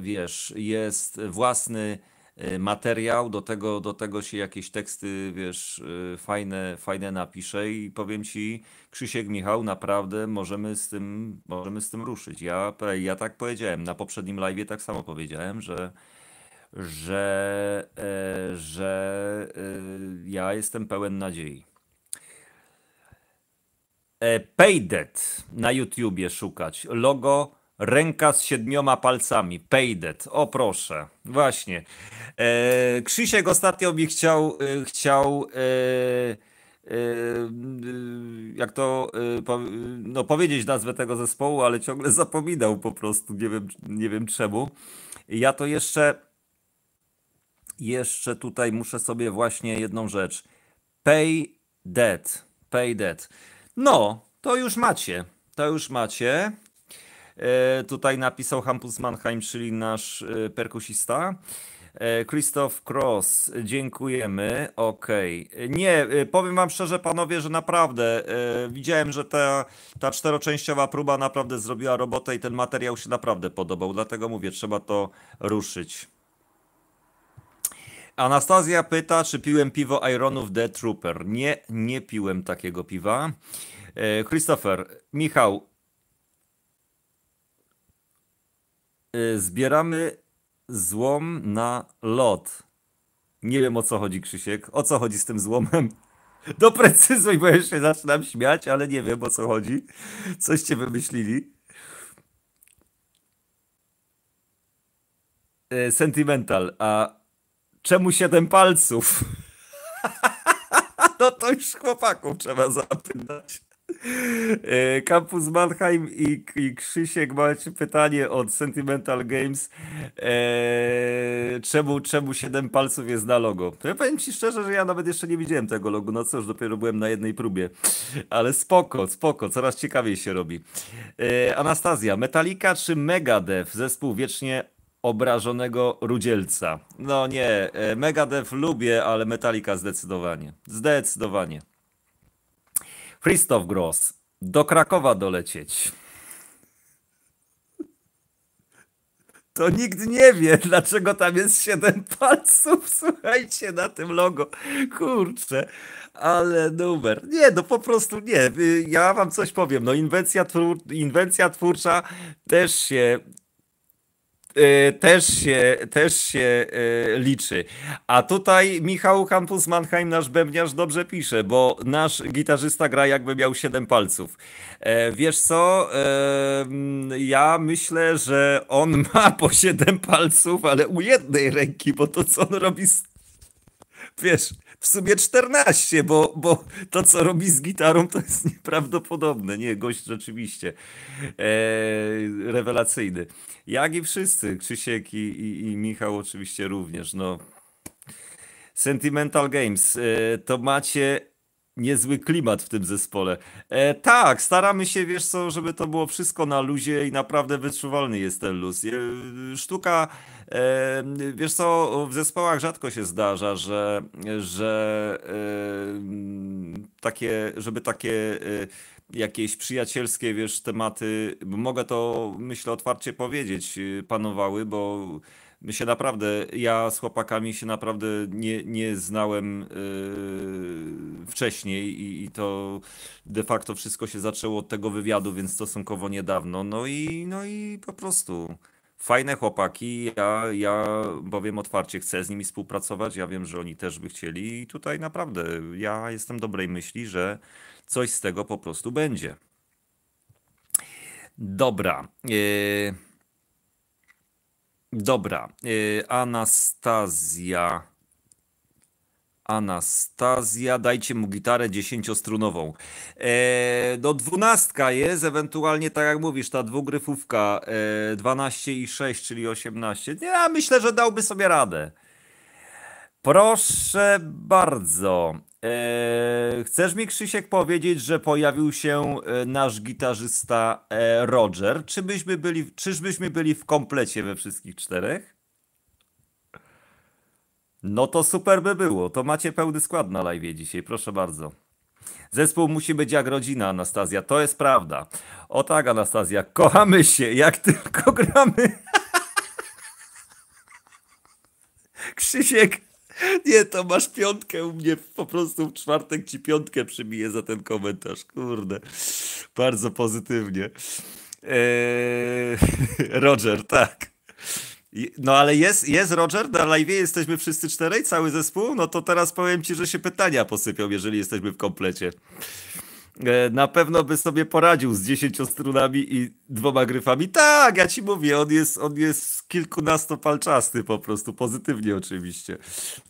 wiesz, jest własny Y, materiał, do tego, do tego się jakieś teksty, wiesz, y, fajne, fajne napisze i powiem ci, Krzysiek Michał, naprawdę możemy z tym, możemy z tym ruszyć. Ja, ja tak powiedziałem, na poprzednim live tak samo powiedziałem, że że, e, że e, ja jestem pełen nadziei. E, Paydet na YouTubie szukać. Logo Ręka z siedmioma palcami. Paydet. O proszę. Właśnie. E, Krzysiek ostatnio mi chciał, e, chciał e, e, e, jak to e, po, no, powiedzieć nazwę tego zespołu, ale ciągle zapominał po prostu. Nie wiem, nie wiem czemu. Ja to jeszcze jeszcze tutaj muszę sobie właśnie jedną rzecz. Pay dead. Pay dead. No, to już macie. To już macie. E, tutaj napisał Hampus Mannheim, czyli nasz e, perkusista. E, Christoph Cross, dziękujemy. Okej. Okay. Nie, powiem Wam szczerze, panowie, że naprawdę widziałem, że ta, ta czteroczęściowa próba naprawdę zrobiła robotę i ten materiał się naprawdę podobał. Dlatego mówię, trzeba to ruszyć. Anastazja pyta, czy piłem piwo Ironów The Trooper. Nie, nie piłem takiego piwa. Christopher, Michał, Y, zbieramy złom na lot. Nie wiem o co chodzi, Krzysiek. O co chodzi z tym złomem? (laughs) Doprecyzuj, bo jeszcze zaczynam śmiać, ale nie wiem o co chodzi. Coście wymyślili. Y, sentimental, a czemu siedem palców? (laughs) No to już chłopaków trzeba zapytać. Kampus e, Mannheim i, i Krzysiek macie pytanie od Sentimental Games. Eee, czemu, czemu 7 palców jest na logo? To ja powiem ci szczerze, że ja nawet jeszcze nie widziałem tego logo. No co, już dopiero byłem na jednej próbie. Ale spoko, spoko, coraz ciekawiej się robi. Eee, Anastazja, Metallica czy Megadev Zespół wiecznie obrażonego Rudzielca. No nie, e, Megadev lubię, ale Metallica zdecydowanie. Zdecydowanie. Christoph Gross. Do Krakowa dolecieć. To nikt nie wie, dlaczego tam jest 7 palców. (laughs) Słuchajcie na tym logo. Kurczę, ale numer. Nie, no po prostu nie. Y, ja wam coś powiem. No inwencja, twór... inwencja twórcza też się Y, też się, też się y, liczy. A tutaj Michał Campus Mannheim, nasz bębniarz, dobrze pisze, bo nasz gitarzysta gra jakby miał 7 palców. E, wiesz co, e, ja myślę, że on (laughs) ma po 7 palców, ale u jednej ręki, bo to co on robi, wiesz, w sumie 14, bo, bo to, co robi z gitarą, to jest nieprawdopodobne. Nie, gość rzeczywiście e, rewelacyjny. Jak i wszyscy, Krzysiek i, i, i Michał oczywiście również. No. Sentimental Games, e, to macie niezły klimat w tym zespole. E, tak, staramy się, wiesz co, żeby to było wszystko na luzie i naprawdę wyczuwalny jest ten luz. E, sztuka Wiesz co, w zespołach rzadko się zdarza, że, że takie, żeby takie e, jakieś przyjacielskie, wiesz, tematy, mogę to myślę otwarcie powiedzieć, e, panowały, bo my się naprawdę, ja z chłopakami się naprawdę nie, nie znałem yy, wcześniej i, i, to de facto wszystko się zaczęło od tego wywiadu, więc stosunkowo niedawno. No i, no i po prostu fajne chłopaki, ja, ja bowiem otwarcie chcę z nimi współpracować, ja wiem, że oni też by chcieli i tutaj naprawdę ja jestem dobrej myśli, że coś z tego po prostu będzie. Dobra. E, dobra. E, Anastazja. Anastazja, dajcie mu gitarę dziesięciostrunową. do e, no, dwunastka jest, ewentualnie tak jak mówisz, ta dwugryfówka e, 12 i 6, czyli 18. Ja myślę, że dałby sobie radę. Proszę bardzo. E, chcesz mi Krzysiek powiedzieć, że pojawił się e, nasz gitarzysta e, Roger? Czy byśmy byli, czyżbyśmy byli w komplecie we wszystkich czterech? No to super by było. To macie pełny skład na live dzisiaj, proszę bardzo. Zespół musi być jak rodzina, Anastazja. To jest prawda. O tak, Anastazja, kochamy się, jak tylko (laughs) gramy. Krzysiek, nie, to masz piątkę u mnie. Po prostu w czwartek ci piątkę przybiję za ten komentarz. Kurde, bardzo pozytywnie. Eee, (laughs) Roger, tak. No ale jest, jest Roger, na live jesteśmy wszyscy czterej, cały zespół, no to teraz powiem ci, że się pytania posypią, jeżeli jesteśmy w komplecie. E, na pewno by sobie poradził z dziesięciostronami i dwoma gryfami. Tak, ja ci mówię, on jest, on jest kilkunastopalczasty po prostu, pozytywnie oczywiście.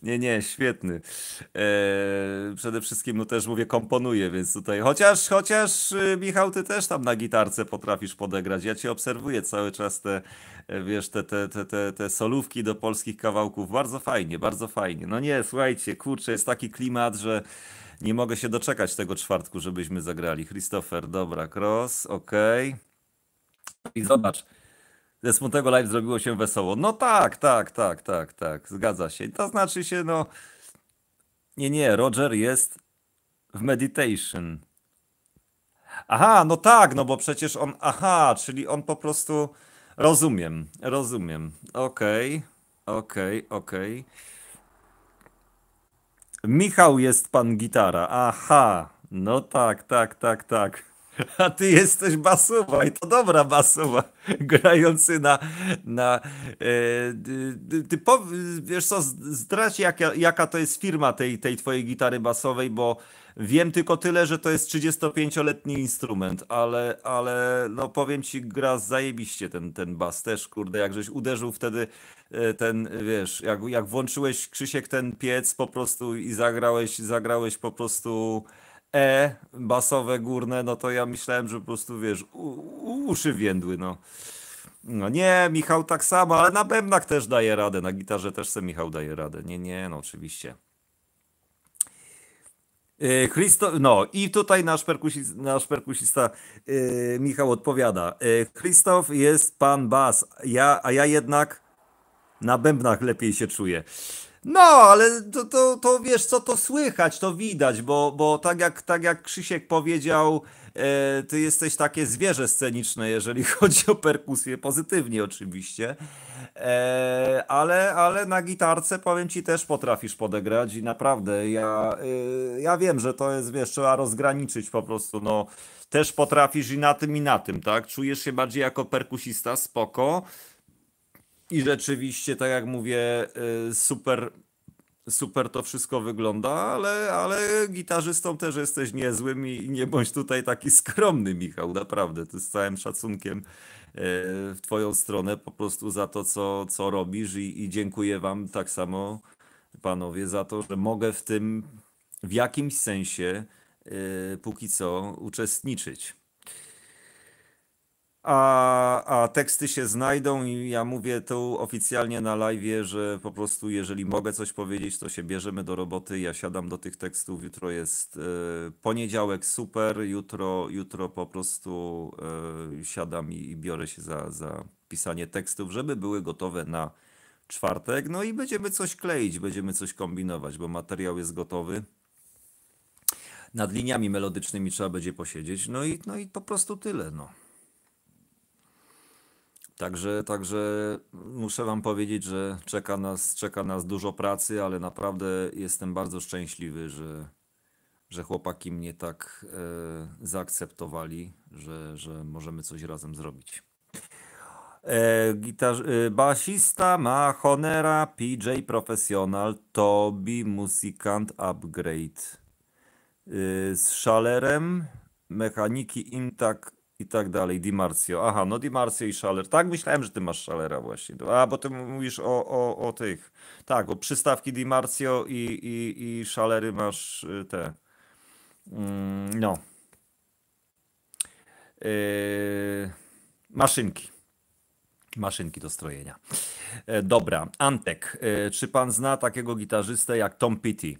Nie, nie, świetny. Eee, przede wszystkim, no też mówię, komponuje, więc tutaj, chociaż, chociaż y, Michał, ty też tam na gitarce potrafisz podegrać. Ja cię obserwuję cały czas te, e, wiesz, te, te, te, te, te solówki do polskich kawałków. Bardzo fajnie, bardzo fajnie. No nie, słuchajcie, kurczę, jest taki klimat, że nie mogę się doczekać tego czwartku, żebyśmy zagrali. Christopher, dobra, cross, ok. I zobacz, ze smutnego live zrobiło się wesoło. No tak, tak, tak, tak, tak, zgadza się. To znaczy się, no... Nie, nie, Roger jest w meditation. Aha, no tak, no bo przecież on, aha, czyli on po prostu, rozumiem, rozumiem, okej, okay, okej, okay, okej. Okay. Michał jest pan gitara. Aha, no tak, tak, tak, tak. (laughs) A ty jesteś basuwa i to dobra basuwa, (laughs) grający na... na e, ty po, wiesz co, zdradź jak jaka to jest firma tej, tej twojej gitary basowej, bo wiem tylko tyle, że to jest 35-letni instrument, ale, ale no powiem ci, gra zajebiście ten, ten bas też, kurde, jak żeś uderzył wtedy e, ten, wiesz, jak, jak włączyłeś Krzysiek ten piec po prostu i zagrałeś, zagrałeś po prostu... E basowe górne, no to ja myślałem, że po prostu wiesz, uszy więdły, no. No nie, Michał tak samo, ale na bębnach też daje radę, na gitarze też se Michał daje radę. Nie, nie, no oczywiście. E, Christo, no i tutaj nasz, perkusista, nasz perkusista e, Michał odpowiada. Yy, e, Krzysztof jest pan bas, ja, a ja jednak na bębnach lepiej się czuję. No, ale to, to, to wiesz, co to słychać, to widać, bo, bo tak, jak, tak jak Krzysiek powiedział, e, ty jesteś takie zwierzę sceniczne, jeżeli (laughs) chodzi o perkusję, pozytywnie oczywiście, e, ale, ale na gitarce powiem ci też potrafisz podegrać i naprawdę ja, e, ja wiem, że to jest, wiesz, trzeba rozgraniczyć po prostu, no też potrafisz i na tym i na tym, tak? Czujesz się bardziej jako perkusista, spoko, i rzeczywiście, tak jak mówię, y, super, super to wszystko wygląda, ale, ale gitarzystą też jesteś niezłym i nie bądź tutaj taki skromny, Michał, naprawdę. To z całym szacunkiem y, w Twoją stronę po prostu za to, co, co robisz i, i dziękuję Wam tak samo, panowie, za to, że mogę w tym w jakimś sensie y, póki co uczestniczyć a, a teksty się znajdą i ja mówię tu oficjalnie na live, że po prostu jeżeli mogę coś powiedzieć, to się bierzemy do roboty, ja siadam do tych tekstów, jutro jest e, poniedziałek, super, jutro, jutro po prostu e, siadam i, i biorę się za, za pisanie tekstów, żeby były gotowe na czwartek, no i będziemy coś kleić, będziemy coś kombinować, bo materiał jest gotowy nad liniami melodycznymi trzeba będzie posiedzieć. No i, no i po prostu tyle. No. Także, także muszę Wam powiedzieć, że czeka nas, czeka nas dużo pracy, ale naprawdę jestem bardzo szczęśliwy, że, że chłopaki mnie tak e, zaakceptowali, że, że możemy coś razem zrobić. E, gitarz, e, basista ma Honera PJ Professional Tobi Musicant Upgrade. E, z szalerem mechaniki Intact i tak dalej. Di Marcio. Aha, no Di Marcio i Szaler. Tak, myślałem, że ty masz Szalera właśnie. A, bo ty mówisz o, o, o tych. Tak, o przystawki Di Marcio i, i, i Szalery masz y, te. Mm, no. Yy, maszynki. Maszynki do strojenia. E, dobra, Antek. E, czy pan zna takiego gitarzystę jak Tom Petty?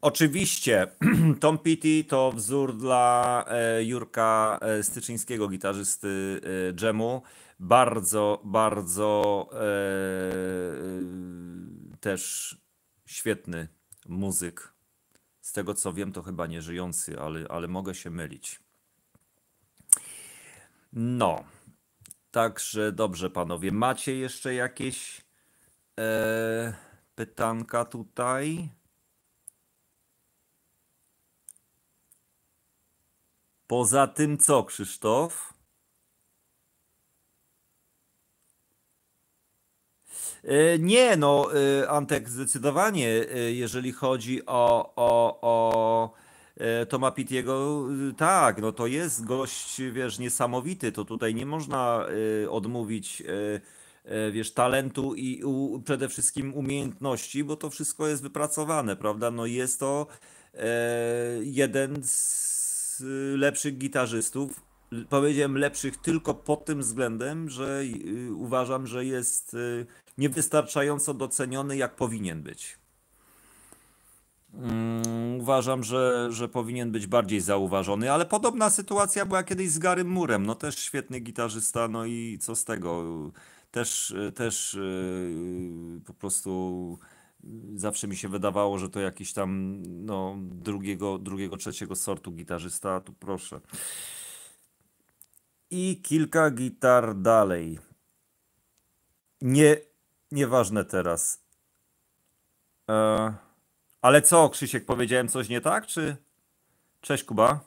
Oczywiście, (clears throat) Tom Petty to wzór dla e, Jurka e, Styczyńskiego, gitarzysty Jemu. E, bardzo, bardzo e, też świetny muzyk. Z tego co wiem, to chyba nie żyjący, ale, ale mogę się mylić. No, także dobrze, panowie. Macie jeszcze jakieś e, pytanka tutaj? Poza tym co, Krzysztof? E, nie, no, e, Antek, zdecydowanie, e, jeżeli chodzi o, o, o Toma Pittiego, tak, no to jest gość, wiesz, niesamowity, to tutaj nie można odmówić, wiesz, talentu i przede wszystkim umiejętności, bo to wszystko jest wypracowane, prawda? No jest to jeden z Y, lepszych gitarzystów. Powiedziałem lepszych tylko pod tym względem, że y, uważam, że jest y, niewystarczająco doceniony, jak powinien być. Mm, uważam, że, że powinien być bardziej zauważony, ale podobna sytuacja była kiedyś z Garym Murem. No też świetny gitarzysta, no i co z tego? Też, też po prostu Zawsze mi się wydawało, że to jakiś tam no, drugiego, drugiego, trzeciego sortu gitarzysta, tu proszę. I kilka gitar dalej. Nie, nieważne teraz. E, ale co, Krzysiek, powiedziałem coś nie tak, czy? Cześć, Kuba.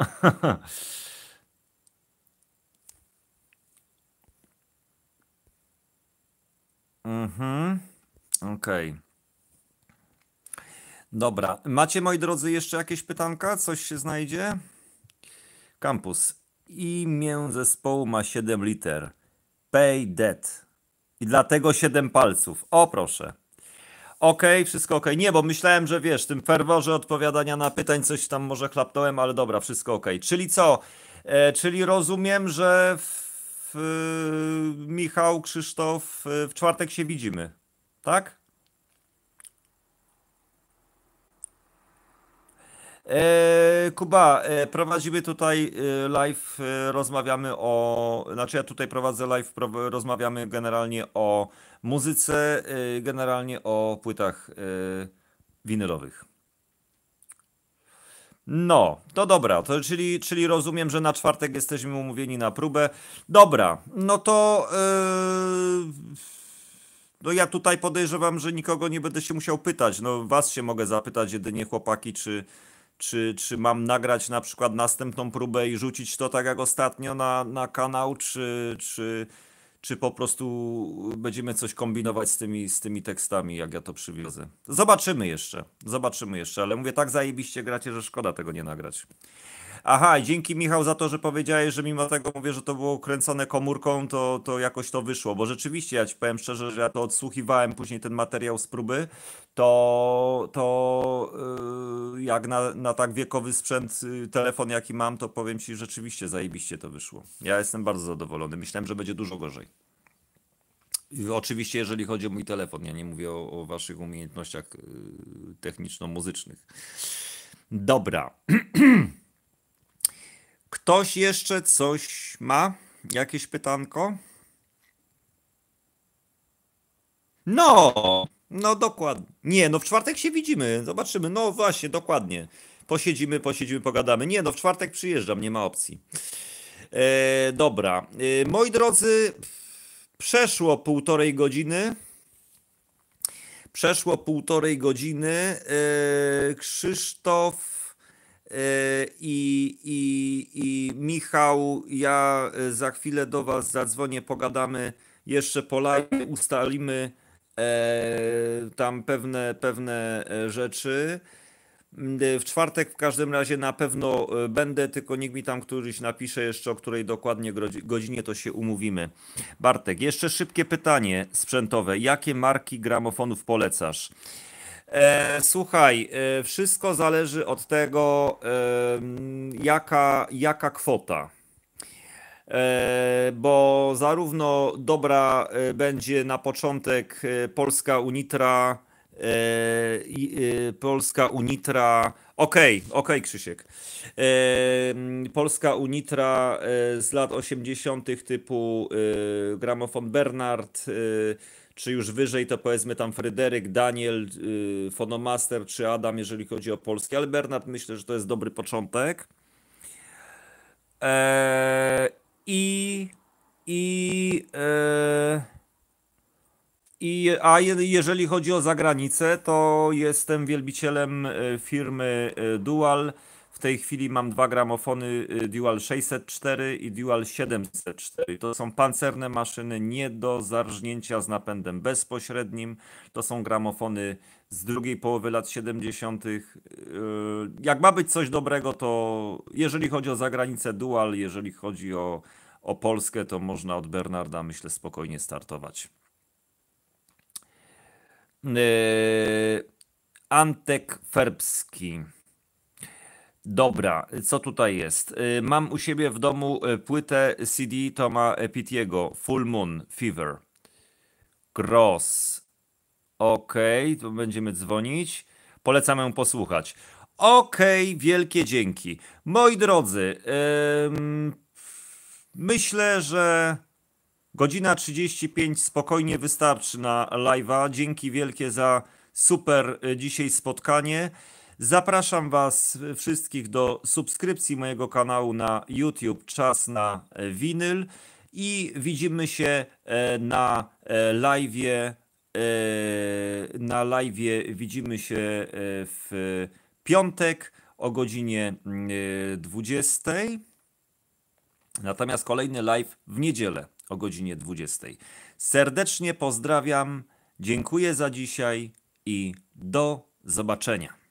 (laughs) Mhm. Okej. Okay. Dobra. Macie, moi drodzy, jeszcze jakieś pytanka? Coś się znajdzie? Campus. Imię zespołu ma 7 liter. Pay debt I dlatego 7 palców. O proszę. Okej, okay, wszystko ok. Nie, bo myślałem, że wiesz, w tym ferworze odpowiadania na pytań coś tam może chlapnąłem, ale dobra, wszystko ok. Czyli co? E, czyli rozumiem, że w Y, Michał, Krzysztof, y, w czwartek się widzimy, tak? E, Kuba, e, prowadzimy tutaj e, live, rozmawiamy o, znaczy ja tutaj prowadzę live, rozmawiamy generalnie o muzyce, generalnie o płytach winylowych. No, to dobra, to czyli, czyli rozumiem, że na czwartek jesteśmy umówieni na próbę. Dobra, no to. Yy... No ja tutaj podejrzewam, że nikogo nie będę się musiał pytać. No was się mogę zapytać jedynie chłopaki, czy, czy, czy mam nagrać na przykład następną próbę i rzucić to tak jak ostatnio na, na kanał, czy, czy, czy po prostu będziemy coś kombinować z tymi, z tymi tekstami, jak ja to przywiozę. Zobaczymy jeszcze, zobaczymy jeszcze, ale mówię, tak zajebiście gracie, że szkoda tego nie nagrać. Aha, dzięki Michał za to, że powiedziałeś, że mimo tego mówię, że to było kręcone komórką, to, to jakoś to wyszło, bo rzeczywiście, ja ci powiem szczerze, że ja to odsłuchiwałem później ten materiał z próby, to, to y, jak na, na tak wiekowy sprzęt, y, telefon jaki mam, to powiem ci, rzeczywiście zajebiście to wyszło. Ja jestem bardzo zadowolony, myślałem, że będzie dużo gorzej. Oczywiście, jeżeli chodzi o mój telefon, ja nie mówię o, o waszych umiejętnościach y, techniczno-muzycznych. Dobra. (clears throat) Ktoś jeszcze coś ma? Jakieś pytanko? No! No dokładnie. Nie, no w czwartek się widzimy. Zobaczymy. No właśnie, dokładnie. Posiedzimy, posiedzimy, pogadamy. Nie, no w czwartek przyjeżdżam, nie ma opcji. E, dobra. E, moi drodzy, przeszło półtorej godziny. Przeszło półtorej godziny. E, Krzysztof e, i, i, Michał, ja e, za chwilę do Was zadzwonię, pogadamy jeszcze po live, ustalimy e, tam pewne, pewne e, rzeczy. Mm, e, w czwartek w każdym razie na pewno będę, tylko nikt mi tam któryś napisze jeszcze, o której dokładnie godzinie to się umówimy. Bartek, jeszcze szybkie pytanie sprzętowe. Jakie marki gramofonów polecasz? E, słuchaj, e, wszystko zależy od tego, e, jaka, jaka kwota. E, bo zarówno dobra e, będzie na początek e, Polska Unitra, Polska Unitra. Okej, okay, okej, okay, Krzysiek. Polska Unitra z lat 80. typu Gramofon Bernard, czy już wyżej to powiedzmy tam Fryderyk, Daniel, y, Fonomaster czy Adam, jeżeli chodzi o Polskę, ale Bernard myślę, że to jest dobry początek. Eee, I i eee, i, a jeżeli chodzi o zagranicę, to jestem wielbicielem y, firmy y, Dual. W tej chwili mam dwa gramofony y, Dual 604 i Dual 704. To są pancerne maszyny nie do zarżnięcia z napędem bezpośrednim. To są gramofony z drugiej połowy lat 70. Y, jak ma być coś dobrego, to jeżeli chodzi o zagranicę Dual, jeżeli chodzi o, o Polskę, to można od Bernarda, myślę, spokojnie startować. Y, Antek Ferbski. Dobra, co tutaj jest? Y, mam u siebie w domu y, płytę CD Toma Pitiego, Full Moon Fever. Gross. Okej, okay, to będziemy dzwonić. Polecam ją posłuchać. Okej, okay, wielkie dzięki. Moi drodzy, yy, myślę, że godzina 35 spokojnie wystarczy na live'a. Dzięki wielkie za super y, dzisiaj spotkanie. Zapraszam Was wszystkich do subskrypcji mojego kanału na YouTube Czas na e, Winyl i widzimy się e, na e, live'ie. Na live'ie widzimy się w piątek o godzinie 20. Mm, Natomiast kolejny live w niedzielę o godzinie 20. Serdecznie pozdrawiam, dziękuję za dzisiaj i do zobaczenia.